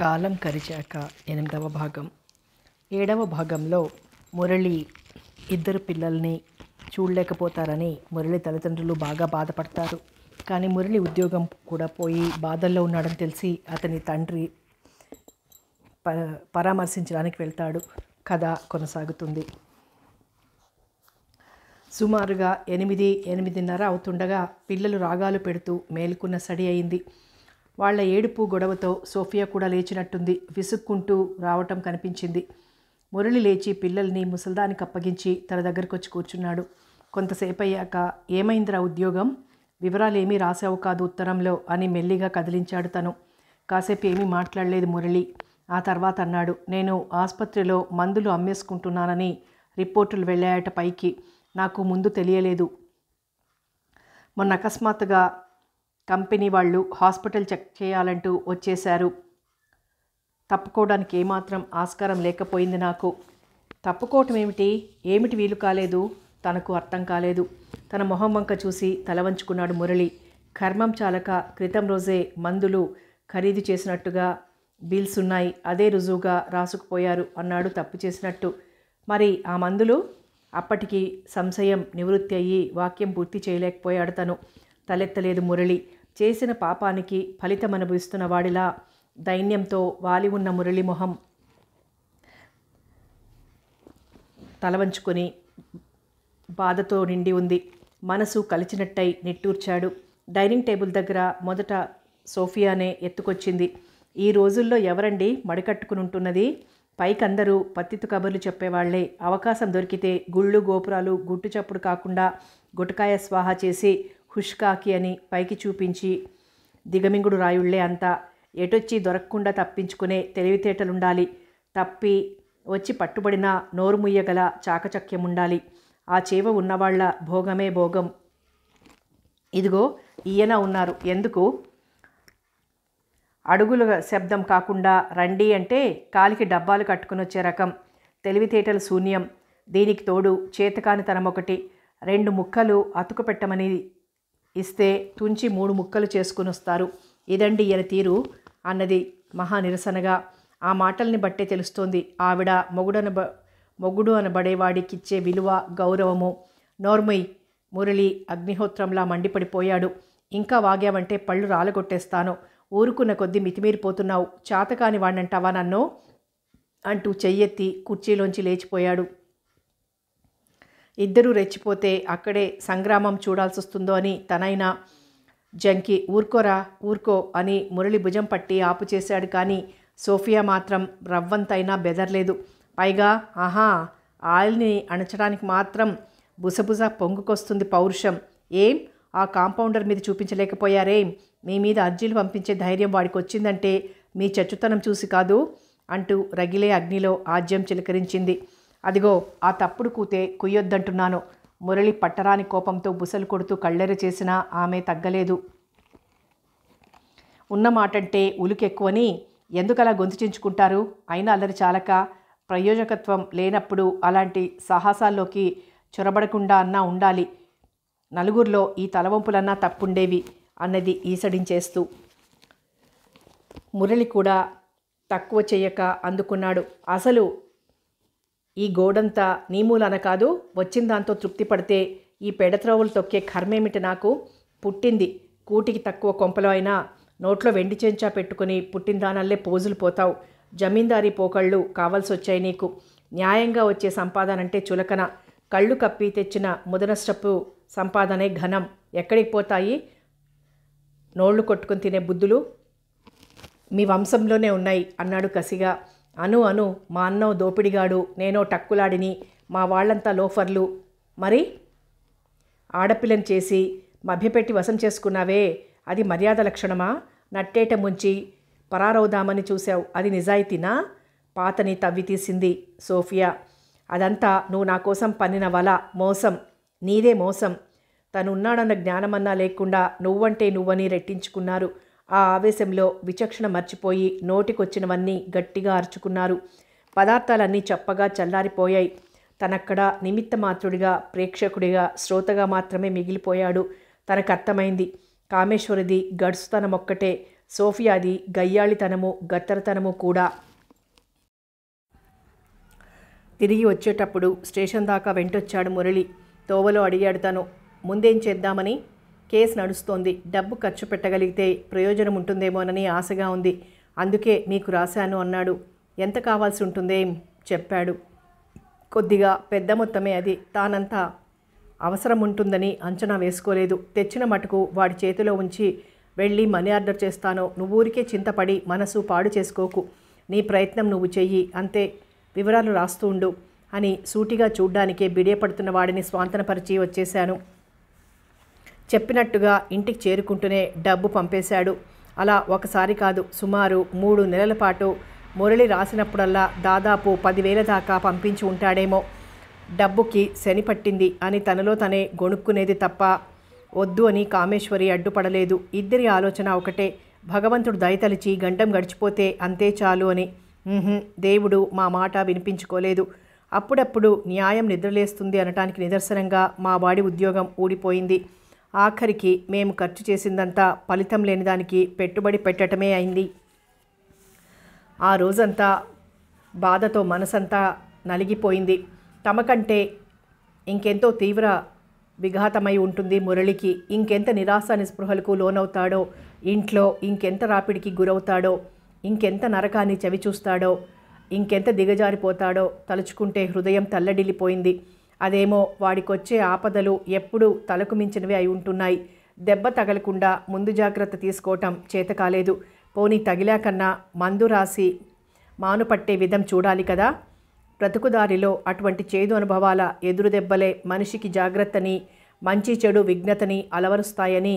కాలం కరిచాక ఎనిమిదవ భాగం ఏడవ భాగంలో మురళి ఇద్దరు పిల్లల్ని చూడలేకపోతారని మురళి తల్లిదండ్రులు బాగా బాధపడతారు కానీ మురళి ఉద్యోగం కూడా పోయి బాధల్లో ఉన్నాడని తెలిసి అతని తండ్రి ప పరామర్శించడానికి వెళ్తాడు కథ కొనసాగుతుంది సుమారుగా ఎనిమిది ఎనిమిదిన్నర అవుతుండగా పిల్లలు రాగాలు పెడుతూ మేలుకున్న సడి అయింది వాళ్ల ఏడుపు గొడవతో సోఫియా కూడా లేచినట్టుంది విసుక్కుంటూ రావటం కనిపించింది మురళి లేచి పిల్లల్ని ముసల్దానికి అప్పగించి తన దగ్గరకు వచ్చి కూర్చున్నాడు కొంతసేపు అయ్యాక ఏమైందిరా ఉద్యోగం వివరాలేమీ రాసావు కాదు ఉత్తరంలో అని మెల్లిగా కదిలించాడు తను కాసేపు ఏమీ మాట్లాడలేదు మురళి ఆ తర్వాత అన్నాడు నేను ఆసుపత్రిలో మందులు అమ్మేసుకుంటున్నానని రిపోర్టులు వెళ్ళాయట పైకి నాకు ముందు తెలియలేదు మొన్న అకస్మాత్తుగా కంపెనీ వాళ్ళు హాస్పిటల్ చెక్ చేయాలంటూ వచ్చేశారు తప్పుకోవడానికి ఏమాత్రం ఆస్కారం లేకపోయింది నాకు తప్పుకోవటం ఏమిటి ఏమిటి వీలు కాలేదు తనకు అర్థం కాలేదు తన మొహం వంక చూసి తల వంచుకున్నాడు మురళి కర్మం చాలక క్రితం రోజే మందులు ఖరీదు చేసినట్టుగా బిల్స్ ఉన్నాయి అదే రుజువుగా రాసుకుపోయారు అన్నాడు తప్పు చేసినట్టు మరి ఆ మందులు అప్పటికి సంశయం నివృత్తి అయ్యి వాక్యం పూర్తి చేయలేకపోయాడు తను తలెత్తలేదు మురళి చేసిన పాపానికి ఫలితం అనుభవిస్తున్న వాడిలా దైన్యంతో వాలి ఉన్న మురళిమొహం తలవంచుకొని బాధతో నిండి ఉంది మనసు కలిచినట్టై నిట్టూర్చాడు డైనింగ్ టేబుల్ దగ్గర మొదట సోఫియానే ఎత్తుకొచ్చింది ఈ రోజుల్లో ఎవరండి మడికట్టుకుని ఉంటున్నది పైకందరూ పత్తితు కబుర్లు చెప్పేవాళ్లే అవకాశం దొరికితే గుళ్ళు గోపురాలు గుట్టు చప్పుడు కాకుండా గుటకాయ స్వాహా చేసి హుష్కాకి అని పైకి చూపించి దిగమింగుడు రాయుళ్లే అంతా ఎటొచ్చి దొరకకుండా తప్పించుకునే తెలివితేటలుండాలి తప్పి వచ్చి పట్టుబడినా నోరుముయ్యగల చాకచక్యముండాలి ఆ చేవ ఉన్నవాళ్ల భోగమే భోగం ఇదిగో ఈయన ఉన్నారు ఎందుకు అడుగుల శబ్దం కాకుండా రండి అంటే కాలికి డబ్బాలు కట్టుకుని వచ్చే రకం తెలివితేటలు శూన్యం దీనికి తోడు చేతకానితనం ఒకటి రెండు ముక్కలు అతుకు పెట్టమని ఇస్తే తుంచి మూడు ముక్కలు చేసుకుని వస్తారు ఇదండి ఈయన తీరు అన్నది మహా నిరసనగా ఆ మాటల్ని బట్టే తెలుస్తోంది ఆవిడ మొగుడన మొగుడు అనబడేవాడికిచ్చే విలువ గౌరవము నోర్మయ్ మురళి అగ్నిహోత్రంలా మండిపడిపోయాడు ఇంకా వాగావంటే పళ్ళు రాలగొట్టేస్తాను ఊరుకున్న కొద్దీ మితిమీరిపోతున్నావు చాతకాని వాణ్ణంటావా నన్ను అంటూ చెయ్యెత్తి కుర్చీలోంచి లేచిపోయాడు ఇద్దరూ రెచ్చిపోతే అక్కడే సంగ్రామం చూడాల్సి వస్తుందో అని తనైనా జంకి ఊర్కోరా ఊర్కో అని మురళి భుజం పట్టి ఆపు చేశాడు కానీ సోఫియా మాత్రం రవ్వంతైనా బెదర్లేదు పైగా ఆహా ఆయిల్ని అణచడానికి మాత్రం బుసబుస పొంగుకొస్తుంది పౌరుషం ఏం ఆ కాంపౌండర్ మీద చూపించలేకపోయారేం మీ మీద అర్జీలు పంపించే ధైర్యం వాడికి వచ్చిందంటే మీ చచ్చుతనం చూసి కాదు అంటూ రగిలే అగ్నిలో ఆజ్యం చిలకరించింది అదిగో ఆ తప్పుడు కూతే కుయ్యొద్దంటున్నాను మురళి పట్టరాని కోపంతో బుసలు కొడుతూ కళ్ళెర చేసినా ఆమె తగ్గలేదు ఉన్న మాటంటే ఉలుకెక్కువని ఎందుకలా గొంతుచించుకుంటారు అయినా అల్లరి చాలక ప్రయోజకత్వం లేనప్పుడు అలాంటి సాహసాల్లోకి చొరబడకుండా అన్నా ఉండాలి నలుగురిలో ఈ తలవంపులన్నా తప్పుండేవి అన్నది ఈసడించేస్తూ మురళి కూడా తక్కువ చేయక అందుకున్నాడు అసలు ఈ గోడంతా నీ కాదు వచ్చిన దాంతో తృప్తి పడితే ఈ పెడత్రోవులు తొక్కే కర్మేమిటి నాకు పుట్టింది కూటికి తక్కువ కొంపలో అయినా నోట్లో వెండి చెంచా పెట్టుకుని పుట్టిన దానల్లే పోజులు పోతావు జమీందారీ పోకళ్ళు వచ్చాయి నీకు న్యాయంగా వచ్చే సంపాదన అంటే చులకన కళ్ళు కప్పి తెచ్చిన ముదనష్టపు సంపాదనే ఘనం ఎక్కడికి పోతాయి నోళ్లు కొట్టుకుని తినే బుద్ధులు మీ వంశంలోనే ఉన్నాయి అన్నాడు కసిగా అను అను మా అన్నో దోపిడిగాడు నేనో టక్కులాడిని మా వాళ్ళంతా లోఫర్లు మరి ఆడపిల్లని చేసి మభ్యపెట్టి వశం చేసుకున్నావే అది మర్యాద లక్షణమా నట్టేట ముంచి పరారవుదామని చూశావు అది నిజాయితీనా పాతని తవ్వి తీసింది సోఫియా అదంతా నువ్వు నా కోసం పన్నిన వల మోసం నీదే మోసం తను ఉన్నాడన్న జ్ఞానమన్నా లేకుండా నువ్వంటే నువ్వని రెట్టించుకున్నారు ఆ ఆవేశంలో విచక్షణ మర్చిపోయి నోటికొచ్చినవన్నీ గట్టిగా అరుచుకున్నారు పదార్థాలన్నీ చప్పగా చల్లారిపోయాయి తనక్కడ నిమిత్త మాత్రుడిగా ప్రేక్షకుడిగా శ్రోతగా మాత్రమే మిగిలిపోయాడు తనకు అర్థమైంది కామేశ్వరిది ఒక్కటే సోఫియాది గయ్యాళితనము గత్తరతనము కూడా తిరిగి వచ్చేటప్పుడు స్టేషన్ దాకా వెంటొచ్చాడు మురళి తోవలో అడిగాడు తను ముందేం చేద్దామని కేసు నడుస్తోంది డబ్బు ఖర్చు పెట్టగలిగితే ప్రయోజనం ఉంటుందేమోనని ఆశగా ఉంది అందుకే మీకు రాశాను అన్నాడు ఎంత కావాల్సి ఉంటుందే చెప్పాడు కొద్దిగా పెద్ద మొత్తమే అది తానంతా అవసరం ఉంటుందని అంచనా వేసుకోలేదు తెచ్చిన మటుకు వాడి చేతిలో ఉంచి వెళ్ళి మనీ ఆర్డర్ చేస్తాను నువ్వూరికే చింతపడి మనసు పాడు చేసుకోకు నీ ప్రయత్నం నువ్వు చెయ్యి అంతే వివరాలు రాస్తూ ఉండు అని సూటిగా చూడ్డానికే బిడియపడుతున్న వాడిని స్వాంతనపరిచి వచ్చేశాను చెప్పినట్టుగా ఇంటికి చేరుకుంటూనే డబ్బు పంపేశాడు అలా ఒకసారి కాదు సుమారు మూడు నెలల పాటు మురళి రాసినప్పుడల్లా దాదాపు పదివేల దాకా పంపించి ఉంటాడేమో డబ్బుకి శని పట్టింది అని తనలో తనే గొణుక్కునేది తప్ప వద్దు అని కామేశ్వరి అడ్డుపడలేదు ఇద్దరి ఆలోచన ఒకటే భగవంతుడు దయతలిచి గంటం గడిచిపోతే అంతే చాలు అని దేవుడు మా మాట వినిపించుకోలేదు అప్పుడప్పుడు న్యాయం నిద్రలేస్తుంది అనటానికి నిదర్శనంగా మా వాడి ఉద్యోగం ఊడిపోయింది ఆఖరికి మేము ఖర్చు చేసిందంతా ఫలితం లేనిదానికి పెట్టుబడి పెట్టడమే అయింది ఆ రోజంతా బాధతో మనసంతా నలిగిపోయింది తమకంటే ఇంకెంతో తీవ్ర విఘాతమై ఉంటుంది మురళికి ఇంకెంత నిరాశ నిస్పృహలకు లోనవుతాడో ఇంట్లో ఇంకెంత రాపిడికి గురవుతాడో ఇంకెంత నరకాన్ని చవి చూస్తాడో ఇంకెంత దిగజారిపోతాడో తలుచుకుంటే హృదయం తల్లడిల్లిపోయింది అదేమో వాడికొచ్చే ఆపదలు ఎప్పుడూ తలకు మించినవి అయి ఉంటున్నాయి దెబ్బ తగలకుండా ముందు జాగ్రత్త తీసుకోవటం చేతకాలేదు పోనీ తగిలాకన్నా మందు రాసి మానుపట్టే విధం చూడాలి కదా బ్రతుకుదారిలో అటువంటి చేదు అనుభవాల ఎదురు దెబ్బలే మనిషికి జాగ్రత్తని మంచి చెడు విఘ్నతని అలవరుస్తాయని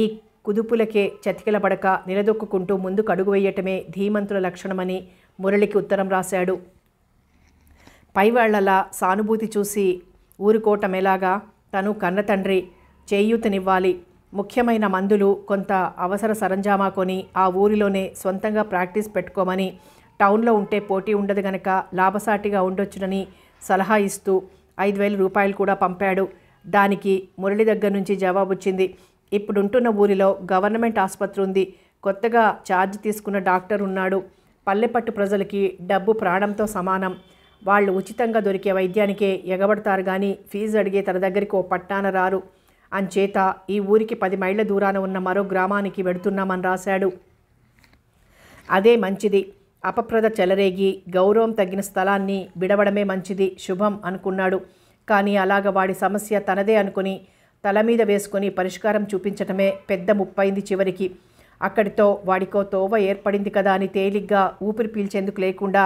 ఈ కుదుపులకే చతికిలబడక నిలదొక్కుంటూ ముందుకు అడుగు వేయటమే ధీమంతుల లక్షణమని మురళికి ఉత్తరం రాశాడు పైవాళ్లలా సానుభూతి చూసి ఎలాగా తను కన్న తండ్రి చేయూతనివ్వాలి ముఖ్యమైన మందులు కొంత అవసర సరంజామా కొని ఆ ఊరిలోనే సొంతంగా ప్రాక్టీస్ పెట్టుకోమని టౌన్లో ఉంటే పోటీ ఉండదు గనక లాభసాటిగా ఉండొచ్చునని సలహా ఇస్తూ ఐదు వేల రూపాయలు కూడా పంపాడు దానికి మురళి దగ్గర నుంచి జవాబు వచ్చింది ఇప్పుడుంటున్న ఊరిలో గవర్నమెంట్ ఆసుపత్రి ఉంది కొత్తగా ఛార్జ్ తీసుకున్న డాక్టర్ ఉన్నాడు పల్లెపట్టు ప్రజలకి డబ్బు ప్రాణంతో సమానం వాళ్ళు ఉచితంగా దొరికే వైద్యానికే ఎగబడతారు కానీ ఫీజు అడిగే తన దగ్గరికి ఓ పట్టాన రారు అంచేత ఈ ఊరికి పది మైళ్ళ దూరాన ఉన్న మరో గ్రామానికి వెడుతున్నామని రాశాడు అదే మంచిది అపప్రద చెలరేగి గౌరవం తగ్గిన స్థలాన్ని విడవడమే మంచిది శుభం అనుకున్నాడు కానీ అలాగ వాడి సమస్య తనదే అనుకుని తల మీద వేసుకొని పరిష్కారం చూపించటమే పెద్ద ముప్పైంది చివరికి అక్కడితో వాడికో తోవ ఏర్పడింది కదా అని తేలిగ్గా ఊపిరి పీల్చేందుకు లేకుండా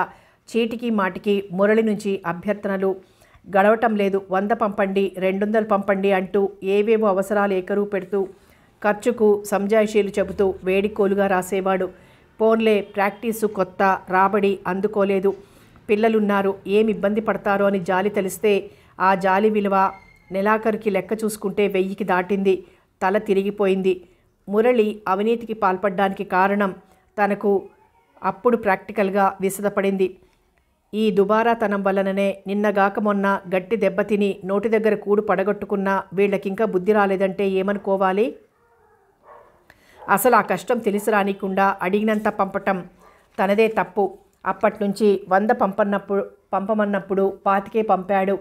చీటికి మాటికి మురళి నుంచి అభ్యర్థనలు గడవటం లేదు వంద పంపండి రెండొందలు పంపండి అంటూ ఏవేవో అవసరాలు ఏకరూ పెడుతూ ఖర్చుకు సంజాయిషీలు చెబుతూ వేడికోలుగా రాసేవాడు పోన్లే ప్రాక్టీసు కొత్త రాబడి అందుకోలేదు పిల్లలున్నారు ఏం ఇబ్బంది పడతారో అని జాలి తెలిస్తే ఆ జాలి విలువ నెలాఖరుకి లెక్క చూసుకుంటే వెయ్యికి దాటింది తల తిరిగిపోయింది మురళి అవినీతికి పాల్పడడానికి కారణం తనకు అప్పుడు ప్రాక్టికల్గా విసదపడింది ఈ దుబారాతనం వలననే నిన్నగాక మొన్న గట్టి దెబ్బతిని నోటి దగ్గర కూడు పడగొట్టుకున్నా వీళ్ళకింకా బుద్ధి రాలేదంటే ఏమనుకోవాలి అసలు ఆ కష్టం తెలిసి రానికుండా అడిగినంత పంపటం తనదే తప్పు అప్పట్నుంచి వంద పంపన్నప్పుడు పంపమన్నప్పుడు పాతికే పంపాడు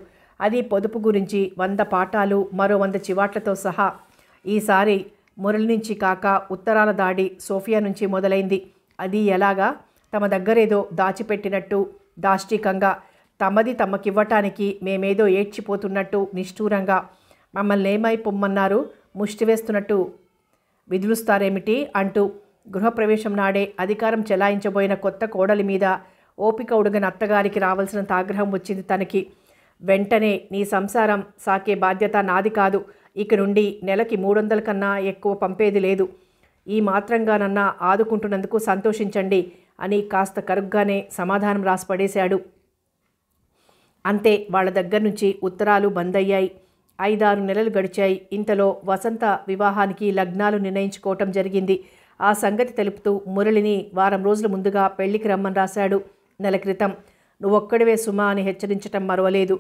అది పొదుపు గురించి వంద పాఠాలు మరో వంద చివాట్లతో సహా ఈసారి మురళి నుంచి కాక ఉత్తరాల దాడి సోఫియా నుంచి మొదలైంది అది ఎలాగా తమ దగ్గరేదో దాచిపెట్టినట్టు దాష్టికంగా తమది తమకివ్వటానికి మేమేదో ఏడ్చిపోతున్నట్టు నిష్ఠూరంగా మమ్మల్ని ఏమై పొమ్మన్నారు ముష్టివేస్తున్నట్టు విదులుస్తారేమిటి అంటూ గృహప్రవేశం నాడే అధికారం చెలాయించబోయిన కొత్త కోడలి మీద ఓపిక ఉడగని అత్తగారికి రావాల్సినంత ఆగ్రహం వచ్చింది తనకి వెంటనే నీ సంసారం సాకే బాధ్యత నాది కాదు ఇక నుండి నెలకి మూడు వందల కన్నా ఎక్కువ పంపేది లేదు ఈ మాత్రంగానన్నా ఆదుకుంటున్నందుకు సంతోషించండి అని కాస్త కరుగ్గానే సమాధానం రాసిపడేశాడు అంతే వాళ్ళ దగ్గర నుంచి ఉత్తరాలు బంద్ అయ్యాయి ఐదారు నెలలు గడిచాయి ఇంతలో వసంత వివాహానికి లగ్నాలు నిర్ణయించుకోవటం జరిగింది ఆ సంగతి తెలుపుతూ మురళిని వారం రోజుల ముందుగా పెళ్లికి రమ్మని రాశాడు నెల క్రితం నువ్వొక్కడివే సుమా అని హెచ్చరించటం మరవలేదు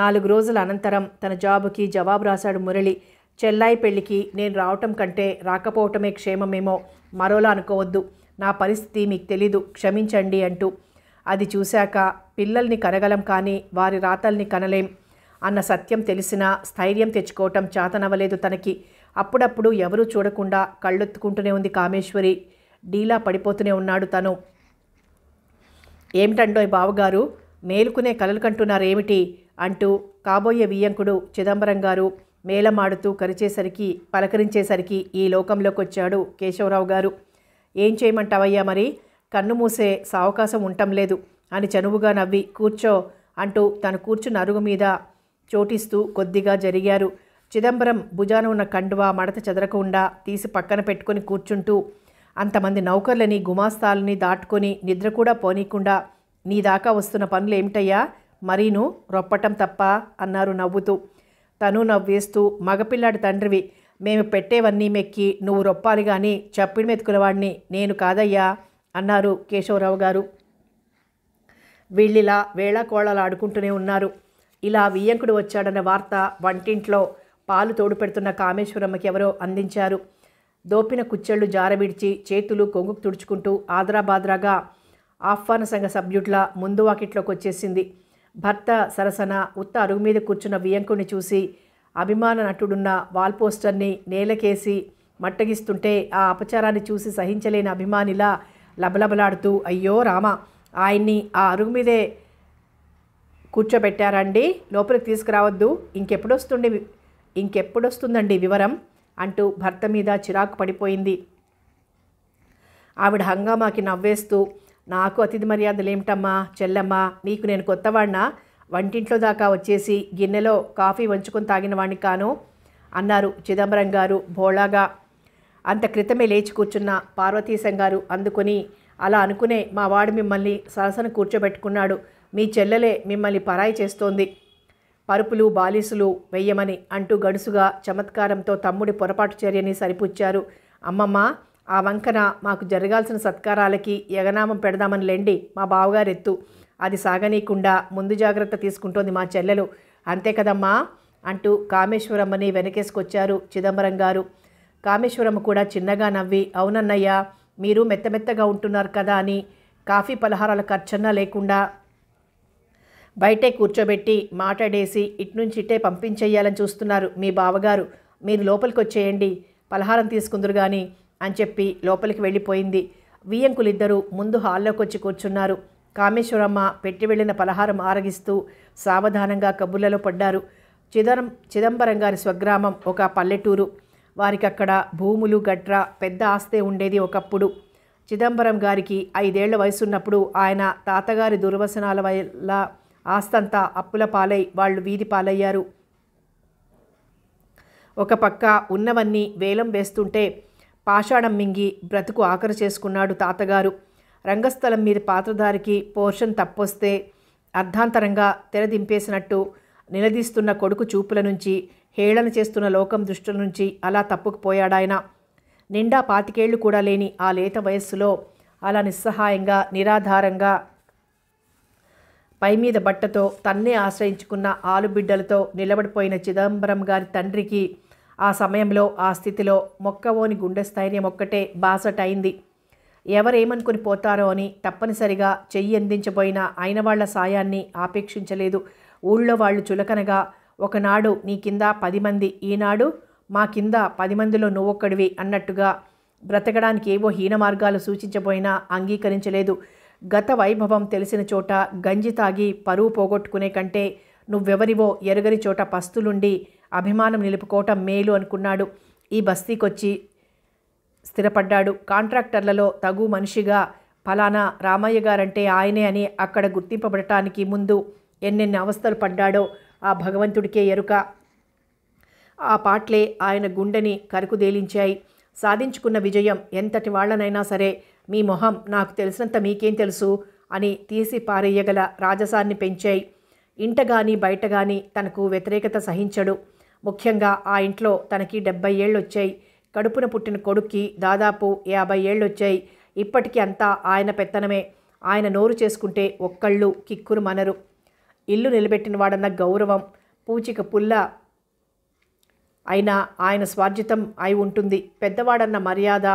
నాలుగు రోజుల అనంతరం తన జాబుకి జవాబు రాశాడు మురళి చెల్లాయి పెళ్లికి నేను రావటం కంటే రాకపోవటమే క్షేమమేమో మరోలా అనుకోవద్దు నా పరిస్థితి మీకు తెలీదు క్షమించండి అంటూ అది చూశాక పిల్లల్ని కనగలం కానీ వారి రాతల్ని కనలేం అన్న సత్యం తెలిసినా స్థైర్యం తెచ్చుకోవటం చాతనవ్వలేదు తనకి అప్పుడప్పుడు ఎవరూ చూడకుండా కళ్ళొత్తుకుంటూనే ఉంది కామేశ్వరి డీలా పడిపోతూనే ఉన్నాడు తను ఏమిటండోయ్ బావగారు మేలుకునే కలలు కంటున్నారేమిటి అంటూ కాబోయే వియ్యంకుడు చిదంబరం గారు మేలమాడుతూ కరిచేసరికి పలకరించేసరికి ఈ లోకంలోకి వచ్చాడు కేశవరావు గారు ఏం చేయమంటావయ్యా మరి కన్ను మూసే సావకాశం ఉండటం లేదు అని చనువుగా నవ్వి కూర్చో అంటూ తను కూర్చున్న అరుగు మీద చోటిస్తూ కొద్దిగా జరిగారు చిదంబరం భుజాన ఉన్న కండువా మడత చెదరకుండా తీసి పక్కన పెట్టుకొని కూర్చుంటూ అంతమంది నౌకర్లని గుమాస్తాలని దాటుకొని నిద్ర కూడా పోనీకుండా నీ దాకా వస్తున్న పనులు ఏమిటయ్యా మరీను రొప్పటం తప్ప అన్నారు నవ్వుతూ తను నవ్వేస్తూ మగపిల్లాడి తండ్రివి మేము పెట్టేవన్నీ మెక్కి నువ్వు రొప్పాలి కానీ చప్పిడి మెతుకులవాడిని నేను కాదయ్యా అన్నారు కేశవరావు గారు వీళ్ళిలా వేళాకోళాలు ఆడుకుంటూనే ఉన్నారు ఇలా వియ్యంకుడు వచ్చాడన్న వార్త వంటింట్లో పాలు తోడు పెడుతున్న కామేశ్వరమ్మకి ఎవరో అందించారు దోపిన కుచ్చెళ్ళు జారబిడిచి చేతులు కొంగుకు తుడుచుకుంటూ ఆదరాబాద్రాగా ఆహ్వాన సంఘ సభ్యుట్ల ముందు వాకిట్లోకి వచ్చేసింది భర్త సరసన ఉత్త అరుగు మీద కూర్చున్న వియంకుడిని చూసి అభిమాన నటుడున్న వాల్ పోస్టర్ని నేలకేసి మట్టగిస్తుంటే ఆ అపచారాన్ని చూసి సహించలేని అభిమానిలా లబలబలాడుతూ అయ్యో రామ ఆయన్ని ఆ అరుగు మీదే కూర్చోబెట్టారండి లోపలికి తీసుకురావద్దు ఇంకెప్పుడొస్తుండి ఇంకెప్పుడొస్తుందండి వివరం అంటూ భర్త మీద చిరాకు పడిపోయింది ఆవిడ హంగామాకి నవ్వేస్తూ నాకు అతిథి మర్యాదలు ఏమిటమ్మా చెల్లెమ్మా నీకు నేను కొత్తవాడినా వంటింట్లో దాకా వచ్చేసి గిన్నెలో కాఫీ వంచుకొని తాగిన వాడిని కాను అన్నారు చిదంబరం గారు బోళాగా అంత క్రితమే లేచి కూర్చున్న పార్వతీశం గారు అందుకొని అలా అనుకునే మా వాడు మిమ్మల్ని సరసన కూర్చోబెట్టుకున్నాడు మీ చెల్లెలే మిమ్మల్ని పరాయి చేస్తోంది పరుపులు బాలిసులు వెయ్యమని అంటూ గడుసుగా చమత్కారంతో తమ్ముడి పొరపాటు చర్యని సరిపుచ్చారు అమ్మమ్మ ఆ వంకన మాకు జరగాల్సిన సత్కారాలకి యగనామం పెడదామని లేండి మా బావగారెత్తు అది సాగనీయకుండా ముందు జాగ్రత్త తీసుకుంటోంది మా చెల్లెలు అంతే కదమ్మా అంటూ కామేశ్వరమ్మని వెనకేసుకొచ్చారు చిదంబరం గారు కామేశ్వరమ్మ కూడా చిన్నగా నవ్వి అవునన్నయ్య మీరు మెత్తమెత్తగా ఉంటున్నారు కదా అని కాఫీ పలహారాల ఖర్చన్నా లేకుండా బయటే కూర్చోబెట్టి మాట్లాడేసి ఇట్నుంచిటే పంపించేయాలని చూస్తున్నారు మీ బావగారు మీరు లోపలికి వచ్చేయండి పలహారం తీసుకుందరు కానీ అని చెప్పి లోపలికి వెళ్ళిపోయింది వియ్యంకులిద్దరూ ముందు హాల్లోకి వచ్చి కూర్చున్నారు కామేశ్వరమ్మ పెట్టి వెళ్లిన పలహారం ఆరగిస్తూ సావధానంగా కబుర్లలో పడ్డారు చిదరం చిదంబరం గారి స్వగ్రామం ఒక పల్లెటూరు వారికి అక్కడ భూములు గట్రా పెద్ద ఆస్తే ఉండేది ఒకప్పుడు చిదంబరం గారికి ఐదేళ్ల వయసున్నప్పుడు ఆయన తాతగారి దుర్వసనాల వల్ల ఆస్తంతా అప్పుల పాలై వాళ్ళు వీధి పాలయ్యారు ఒక పక్క ఉన్నవన్నీ వేలం వేస్తుంటే పాషాణం మింగి బ్రతుకు ఆఖరు చేసుకున్నాడు తాతగారు రంగస్థలం మీద పాత్రధారికి పోర్షన్ తప్పొస్తే అర్ధాంతరంగా తెరదింపేసినట్టు నిలదీస్తున్న కొడుకు చూపుల నుంచి హేళన చేస్తున్న లోకం దృష్టి నుంచి అలా తప్పుకుపోయాడాయన నిండా పాతికేళ్లు కూడా లేని ఆ లేత వయస్సులో అలా నిస్సహాయంగా నిరాధారంగా పైమీద బట్టతో తన్నే ఆశ్రయించుకున్న ఆలుబిడ్డలతో నిలబడిపోయిన చిదంబరం గారి తండ్రికి ఆ సమయంలో ఆ స్థితిలో మొక్కవోని గుండె స్థైర్యం ఒక్కటే బాసటైంది ఎవరేమనుకుని పోతారో అని తప్పనిసరిగా చెయ్యి అందించబోయిన ఆయన వాళ్ల సాయాన్ని ఆపేక్షించలేదు ఊళ్ళో వాళ్ళు చులకనగా ఒకనాడు నీ కింద పది మంది ఈనాడు మా కింద పది మందిలో నువ్వొక్కడివి అన్నట్టుగా బ్రతకడానికి ఏవో హీన మార్గాలు సూచించబోయినా అంగీకరించలేదు గత వైభవం తెలిసిన చోట గంజి తాగి పరువు పోగొట్టుకునే కంటే నువ్వెవరివో ఎరుగరి చోట పస్తులుండి అభిమానం నిలుపుకోవటం మేలు అనుకున్నాడు ఈ బస్తీకొచ్చి స్థిరపడ్డాడు కాంట్రాక్టర్లలో తగు మనిషిగా ఫలానా రామయ్య గారంటే ఆయనే అని అక్కడ గుర్తింపబడటానికి ముందు ఎన్నెన్ని అవస్థలు పడ్డాడో ఆ భగవంతుడికే ఎరుక ఆ పాటలే ఆయన గుండెని కరుకుదేలించాయి సాధించుకున్న విజయం ఎంతటి వాళ్లనైనా సరే మీ మొహం నాకు తెలిసినంత మీకేం తెలుసు అని తీసి పారేయగల రాజసాన్ని పెంచాయి ఇంటగాని బయటగాని బయట కానీ తనకు వ్యతిరేకత సహించడు ముఖ్యంగా ఆ ఇంట్లో తనకి డెబ్బై ఏళ్ళు వచ్చాయి కడుపున పుట్టిన కొడుక్కి దాదాపు యాభై ఏళ్ళొచ్చాయి ఇప్పటికీ అంతా ఆయన పెత్తనమే ఆయన నోరు చేసుకుంటే ఒక్కళ్ళు కిక్కురు మనరు ఇల్లు నిలబెట్టిన వాడన్న గౌరవం పూచిక పుల్ల అయినా ఆయన స్వార్జితం అయి ఉంటుంది పెద్దవాడన్న మర్యాద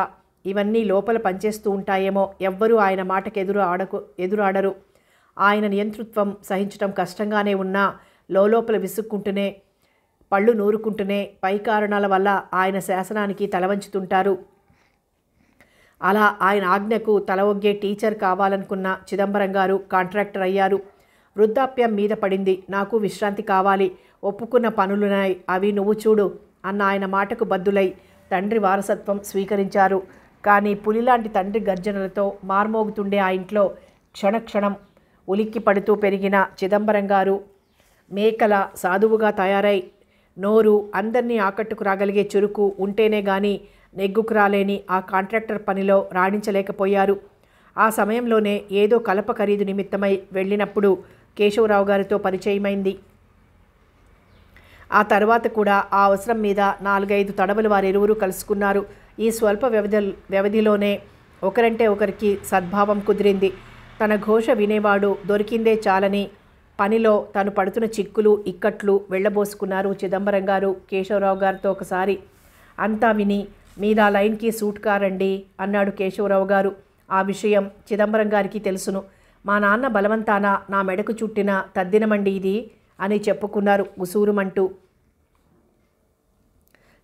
ఇవన్నీ లోపల పనిచేస్తూ ఉంటాయేమో ఎవ్వరూ ఆయన మాటకు ఎదురు ఆడకు ఎదురాడరు ఆయన నియంతృత్వం సహించడం కష్టంగానే ఉన్నా లోపల విసుక్కుంటూనే పళ్ళు నూరుకుంటూనే పై కారణాల వల్ల ఆయన శాసనానికి తలవంచుతుంటారు అలా ఆయన ఆజ్ఞకు తలవొగ్గే టీచర్ కావాలనుకున్న చిదంబరం గారు కాంట్రాక్టర్ అయ్యారు వృద్ధాప్యం మీద పడింది నాకు విశ్రాంతి కావాలి ఒప్పుకున్న పనులున్నాయి అవి నువ్వు చూడు అన్న ఆయన మాటకు బద్దులై తండ్రి వారసత్వం స్వీకరించారు కానీ పులిలాంటి తండ్రి గర్జనలతో మార్మోగుతుండే ఆ ఇంట్లో క్షణక్షణం ఉలిక్కి పడుతూ పెరిగిన చిదంబరం గారు మేకల సాధువుగా తయారై నోరు అందరినీ ఆకట్టుకు రాగలిగే చురుకు ఉంటేనే గాని నెగ్గుకు రాలేని ఆ కాంట్రాక్టర్ పనిలో రాణించలేకపోయారు ఆ సమయంలోనే ఏదో కలప ఖరీదు నిమిత్తమై వెళ్ళినప్పుడు కేశవరావు గారితో పరిచయమైంది ఆ తర్వాత కూడా ఆ అవసరం మీద నాలుగైదు తడవలు వారిరువురు కలుసుకున్నారు ఈ స్వల్ప వ్యవధ వ్యవధిలోనే ఒకరంటే ఒకరికి సద్భావం కుదిరింది తన ఘోష వినేవాడు దొరికిందే చాలని పనిలో తను పడుతున్న చిక్కులు ఇక్కట్లు వెళ్ళబోసుకున్నారు చిదంబరం గారు కేశవరావు గారితో ఒకసారి అంతా విని మీద లైన్కి సూట్ కారండి అన్నాడు కేశవరావు గారు ఆ విషయం చిదంబరం గారికి తెలుసును మా నాన్న బలవంతాన నా మెడకు చుట్టిన తద్దినమండి ఇది అని చెప్పుకున్నారు ఉసూరుమంటూ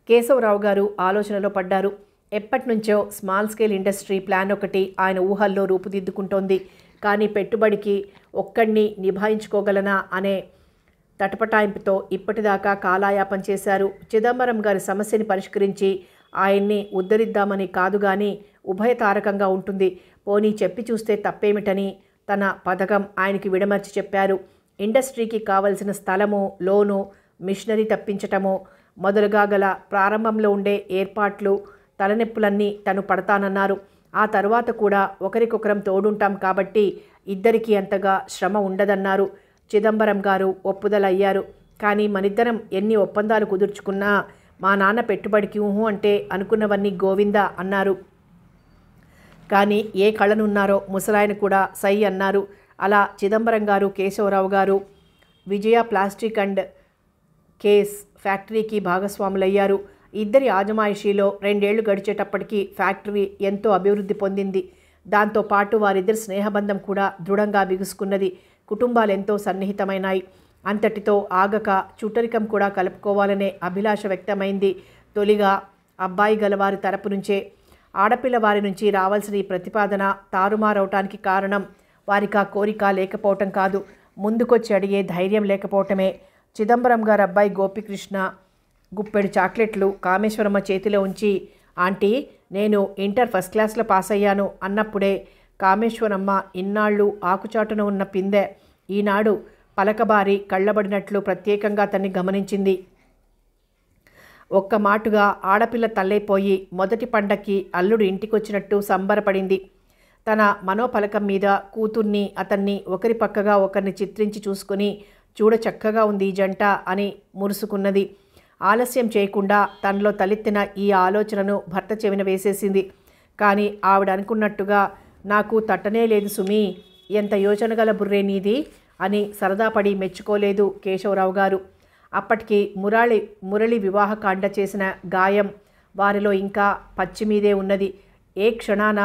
కేశవరావు గారు ఆలోచనలో పడ్డారు ఎప్పటినుంచో స్మాల్ స్కేల్ ఇండస్ట్రీ ప్లాన్ ఒకటి ఆయన ఊహల్లో రూపుదిద్దుకుంటోంది కానీ పెట్టుబడికి ఒక్కడిని నిభాయించుకోగలనా అనే తటపటాయింపుతో ఇప్పటిదాకా కాలాయాపం చేశారు చిదంబరం గారి సమస్యని పరిష్కరించి ఆయన్ని ఉద్ధరిద్దామని కాదు కానీ ఉభయతారకంగా ఉంటుంది పోనీ చెప్పి చూస్తే తప్పేమిటని తన పథకం ఆయనకి విడమర్చి చెప్పారు ఇండస్ట్రీకి కావలసిన స్థలము లోను మిషనరీ తప్పించటము మొదలుగా గల ప్రారంభంలో ఉండే ఏర్పాట్లు తలనొప్పులన్నీ తను పడతానన్నారు ఆ తర్వాత కూడా ఒకరికొకరం తోడుంటాం కాబట్టి ఇద్దరికీ అంతగా శ్రమ ఉండదన్నారు చిదంబరం గారు ఒప్పుదలయ్యారు కానీ మనిద్దరం ఎన్ని ఒప్పందాలు కుదుర్చుకున్నా మా నాన్న పెట్టుబడికి ఊహు అంటే అనుకున్నవన్నీ గోవింద అన్నారు కానీ ఏ కళనున్నారో ముసలాయన కూడా సై అన్నారు అలా చిదంబరం గారు కేశవరావు గారు విజయ ప్లాస్టిక్ అండ్ కేస్ ఫ్యాక్టరీకి భాగస్వాములయ్యారు ఇద్దరి ఆజమాయిషీలో రెండేళ్లు గడిచేటప్పటికీ ఫ్యాక్టరీ ఎంతో అభివృద్ధి పొందింది దాంతో పాటు వారిద్దరి స్నేహబంధం కూడా దృఢంగా బిగుసుకున్నది కుటుంబాలు ఎంతో సన్నిహితమైనాయి అంతటితో ఆగక చుట్టరికం కూడా కలుపుకోవాలనే అభిలాష వ్యక్తమైంది తొలిగా అబ్బాయి గలవారి తరపు నుంచే ఆడపిల్ల వారి నుంచి రావాల్సిన ఈ ప్రతిపాదన తారుమారవటానికి కారణం వారికి ఆ కోరిక లేకపోవటం కాదు ముందుకొచ్చి అడిగే ధైర్యం లేకపోవటమే చిదంబరం గారు అబ్బాయి గోపికృష్ణ గుప్పెడు చాక్లెట్లు కామేశ్వరమ్మ చేతిలో ఉంచి ఆంటీ నేను ఇంటర్ ఫస్ట్ క్లాస్లో పాస్ అయ్యాను అన్నప్పుడే కామేశ్వరమ్మ ఇన్నాళ్ళు ఆకుచాటున ఉన్న పిందె ఈనాడు పలకబారి కళ్ళబడినట్లు ప్రత్యేకంగా తన్ని గమనించింది ఒక్క మాటుగా ఆడపిల్ల తల్లైపోయి మొదటి పండక్కి అల్లుడు ఇంటికొచ్చినట్టు సంబరపడింది తన మనోఫలకం మీద కూతుర్ని అతన్ని ఒకరి పక్కగా ఒకరిని చిత్రించి చూసుకుని చూడ చక్కగా ఉంది ఈ జంట అని మురుసుకున్నది ఆలస్యం చేయకుండా తనలో తలెత్తిన ఈ ఆలోచనను భర్త చెవిన వేసేసింది కానీ ఆవిడ అనుకున్నట్టుగా నాకు తట్టనే లేదు సుమి ఎంత యోచన గల బుర్రే నీది అని సరదాపడి మెచ్చుకోలేదు కేశవరావు గారు అప్పటికి మురళి మురళి వివాహకాండ చేసిన గాయం వారిలో ఇంకా పచ్చిమీదే ఉన్నది ఏ క్షణాన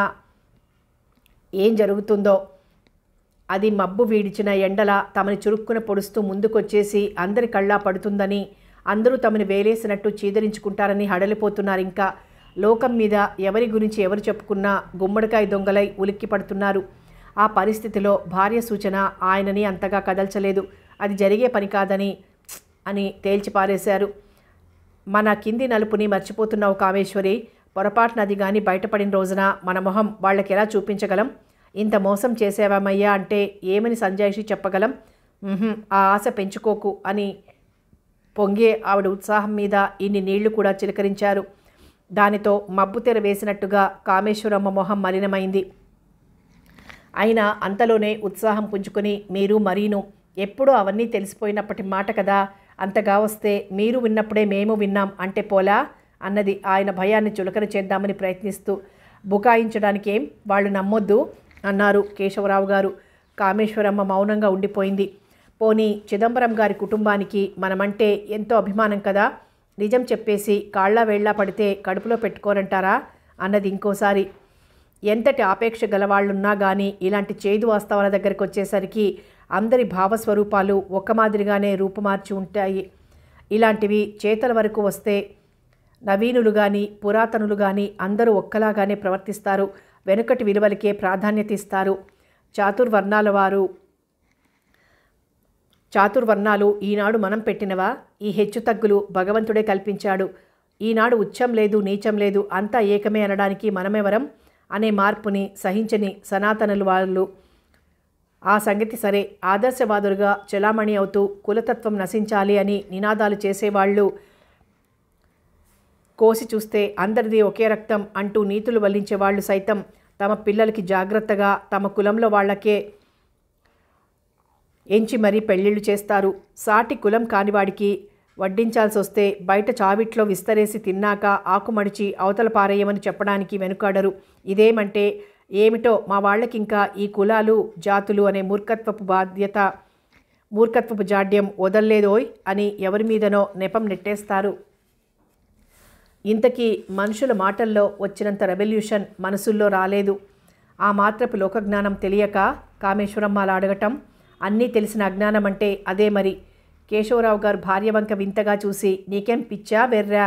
ఏం జరుగుతుందో అది మబ్బు వీడిచిన ఎండల తమని చురుక్కున పొడుస్తూ ముందుకొచ్చేసి అందరి కళ్ళా పడుతుందని అందరూ తమను వేలేసినట్టు చీదరించుకుంటారని హడలిపోతున్నారు ఇంకా లోకం మీద ఎవరి గురించి ఎవరు చెప్పుకున్నా గుమ్మడికాయ దొంగలై ఉలిక్కి పడుతున్నారు ఆ పరిస్థితిలో భార్య సూచన ఆయనని అంతగా కదల్చలేదు అది జరిగే పని కాదని అని తేల్చిపారేశారు మన కింది నలుపుని మర్చిపోతున్నావు కామేశ్వరి పొరపాటున అది కానీ బయటపడిన రోజున మన మొహం వాళ్ళకి ఎలా చూపించగలం ఇంత మోసం చేసేవామయ్యా అంటే ఏమని సంజాయిషి చెప్పగలం ఆ ఆశ పెంచుకోకు అని పొంగే ఆవిడ ఉత్సాహం మీద ఇన్ని నీళ్లు కూడా చిలకరించారు దానితో మబ్బుతెర వేసినట్టుగా కామేశ్వరమ్మ మొహం మలినమైంది అయినా అంతలోనే ఉత్సాహం పుంజుకొని మీరు మరీను ఎప్పుడూ అవన్నీ తెలిసిపోయినప్పటి మాట కదా అంతగా వస్తే మీరు విన్నప్పుడే మేము విన్నాం అంటే పోలా అన్నది ఆయన భయాన్ని చులకన చేద్దామని ప్రయత్నిస్తూ బుకాయించడానికేం వాళ్ళు నమ్మొద్దు అన్నారు కేశవరావు గారు కామేశ్వరమ్మ మౌనంగా ఉండిపోయింది పోనీ చిదంబరం గారి కుటుంబానికి మనమంటే ఎంతో అభిమానం కదా నిజం చెప్పేసి కాళ్ళ వేళ్ళ పడితే కడుపులో పెట్టుకోరంటారా అన్నది ఇంకోసారి ఎంతటి ఆపేక్ష గలవాళ్ళున్నా కానీ ఇలాంటి చేదు వాస్తవాల దగ్గరికి వచ్చేసరికి అందరి భావస్వరూపాలు ఒక మాదిరిగానే రూపుమార్చి ఉంటాయి ఇలాంటివి చేతల వరకు వస్తే నవీనులు కానీ పురాతనులు కానీ అందరూ ఒక్కలాగానే ప్రవర్తిస్తారు వెనుకటి విలువలకే ప్రాధాన్యత ఇస్తారు చాతుర్వర్ణాల వారు చాతుర్వర్ణాలు ఈనాడు మనం పెట్టినవా ఈ హెచ్చుతగ్గులు భగవంతుడే కల్పించాడు ఈనాడు ఉచ్చం లేదు నీచం లేదు అంతా ఏకమే అనడానికి మనమెవరం అనే మార్పుని సహించని సనాతనులు వాళ్ళు ఆ సంగతి సరే ఆదర్శవాదులుగా చలామణి అవుతూ కులతత్వం నశించాలి అని నినాదాలు చేసేవాళ్ళు కోసి చూస్తే అందరిది ఒకే రక్తం అంటూ నీతులు వల్లించేవాళ్ళు సైతం తమ పిల్లలకి జాగ్రత్తగా తమ కులంలో వాళ్ళకే ఎంచి మరీ పెళ్లిళ్ళు చేస్తారు సాటి కులం కానివాడికి వస్తే బయట చావిట్లో విస్తరేసి తిన్నాక ఆకుమడిచి అవతల పారేయమని చెప్పడానికి వెనుకాడరు ఇదేమంటే ఏమిటో మా వాళ్ళకింకా ఈ కులాలు జాతులు అనే మూర్ఖత్వపు బాధ్యత మూర్ఖత్వపు జాడ్యం వదల్లేదోయ్ అని ఎవరి మీదనో నెపం నెట్టేస్తారు ఇంతకీ మనుషుల మాటల్లో వచ్చినంత రెవల్యూషన్ మనసుల్లో రాలేదు ఆ మాత్రపు లోకజ్ఞానం తెలియక కామేశ్వరమ్మలాడగటం అడగటం అన్నీ తెలిసిన అజ్ఞానం అంటే అదే మరి కేశవరావు గారు భార్య వంక వింతగా చూసి నీకేం పిచ్చా వెర్రా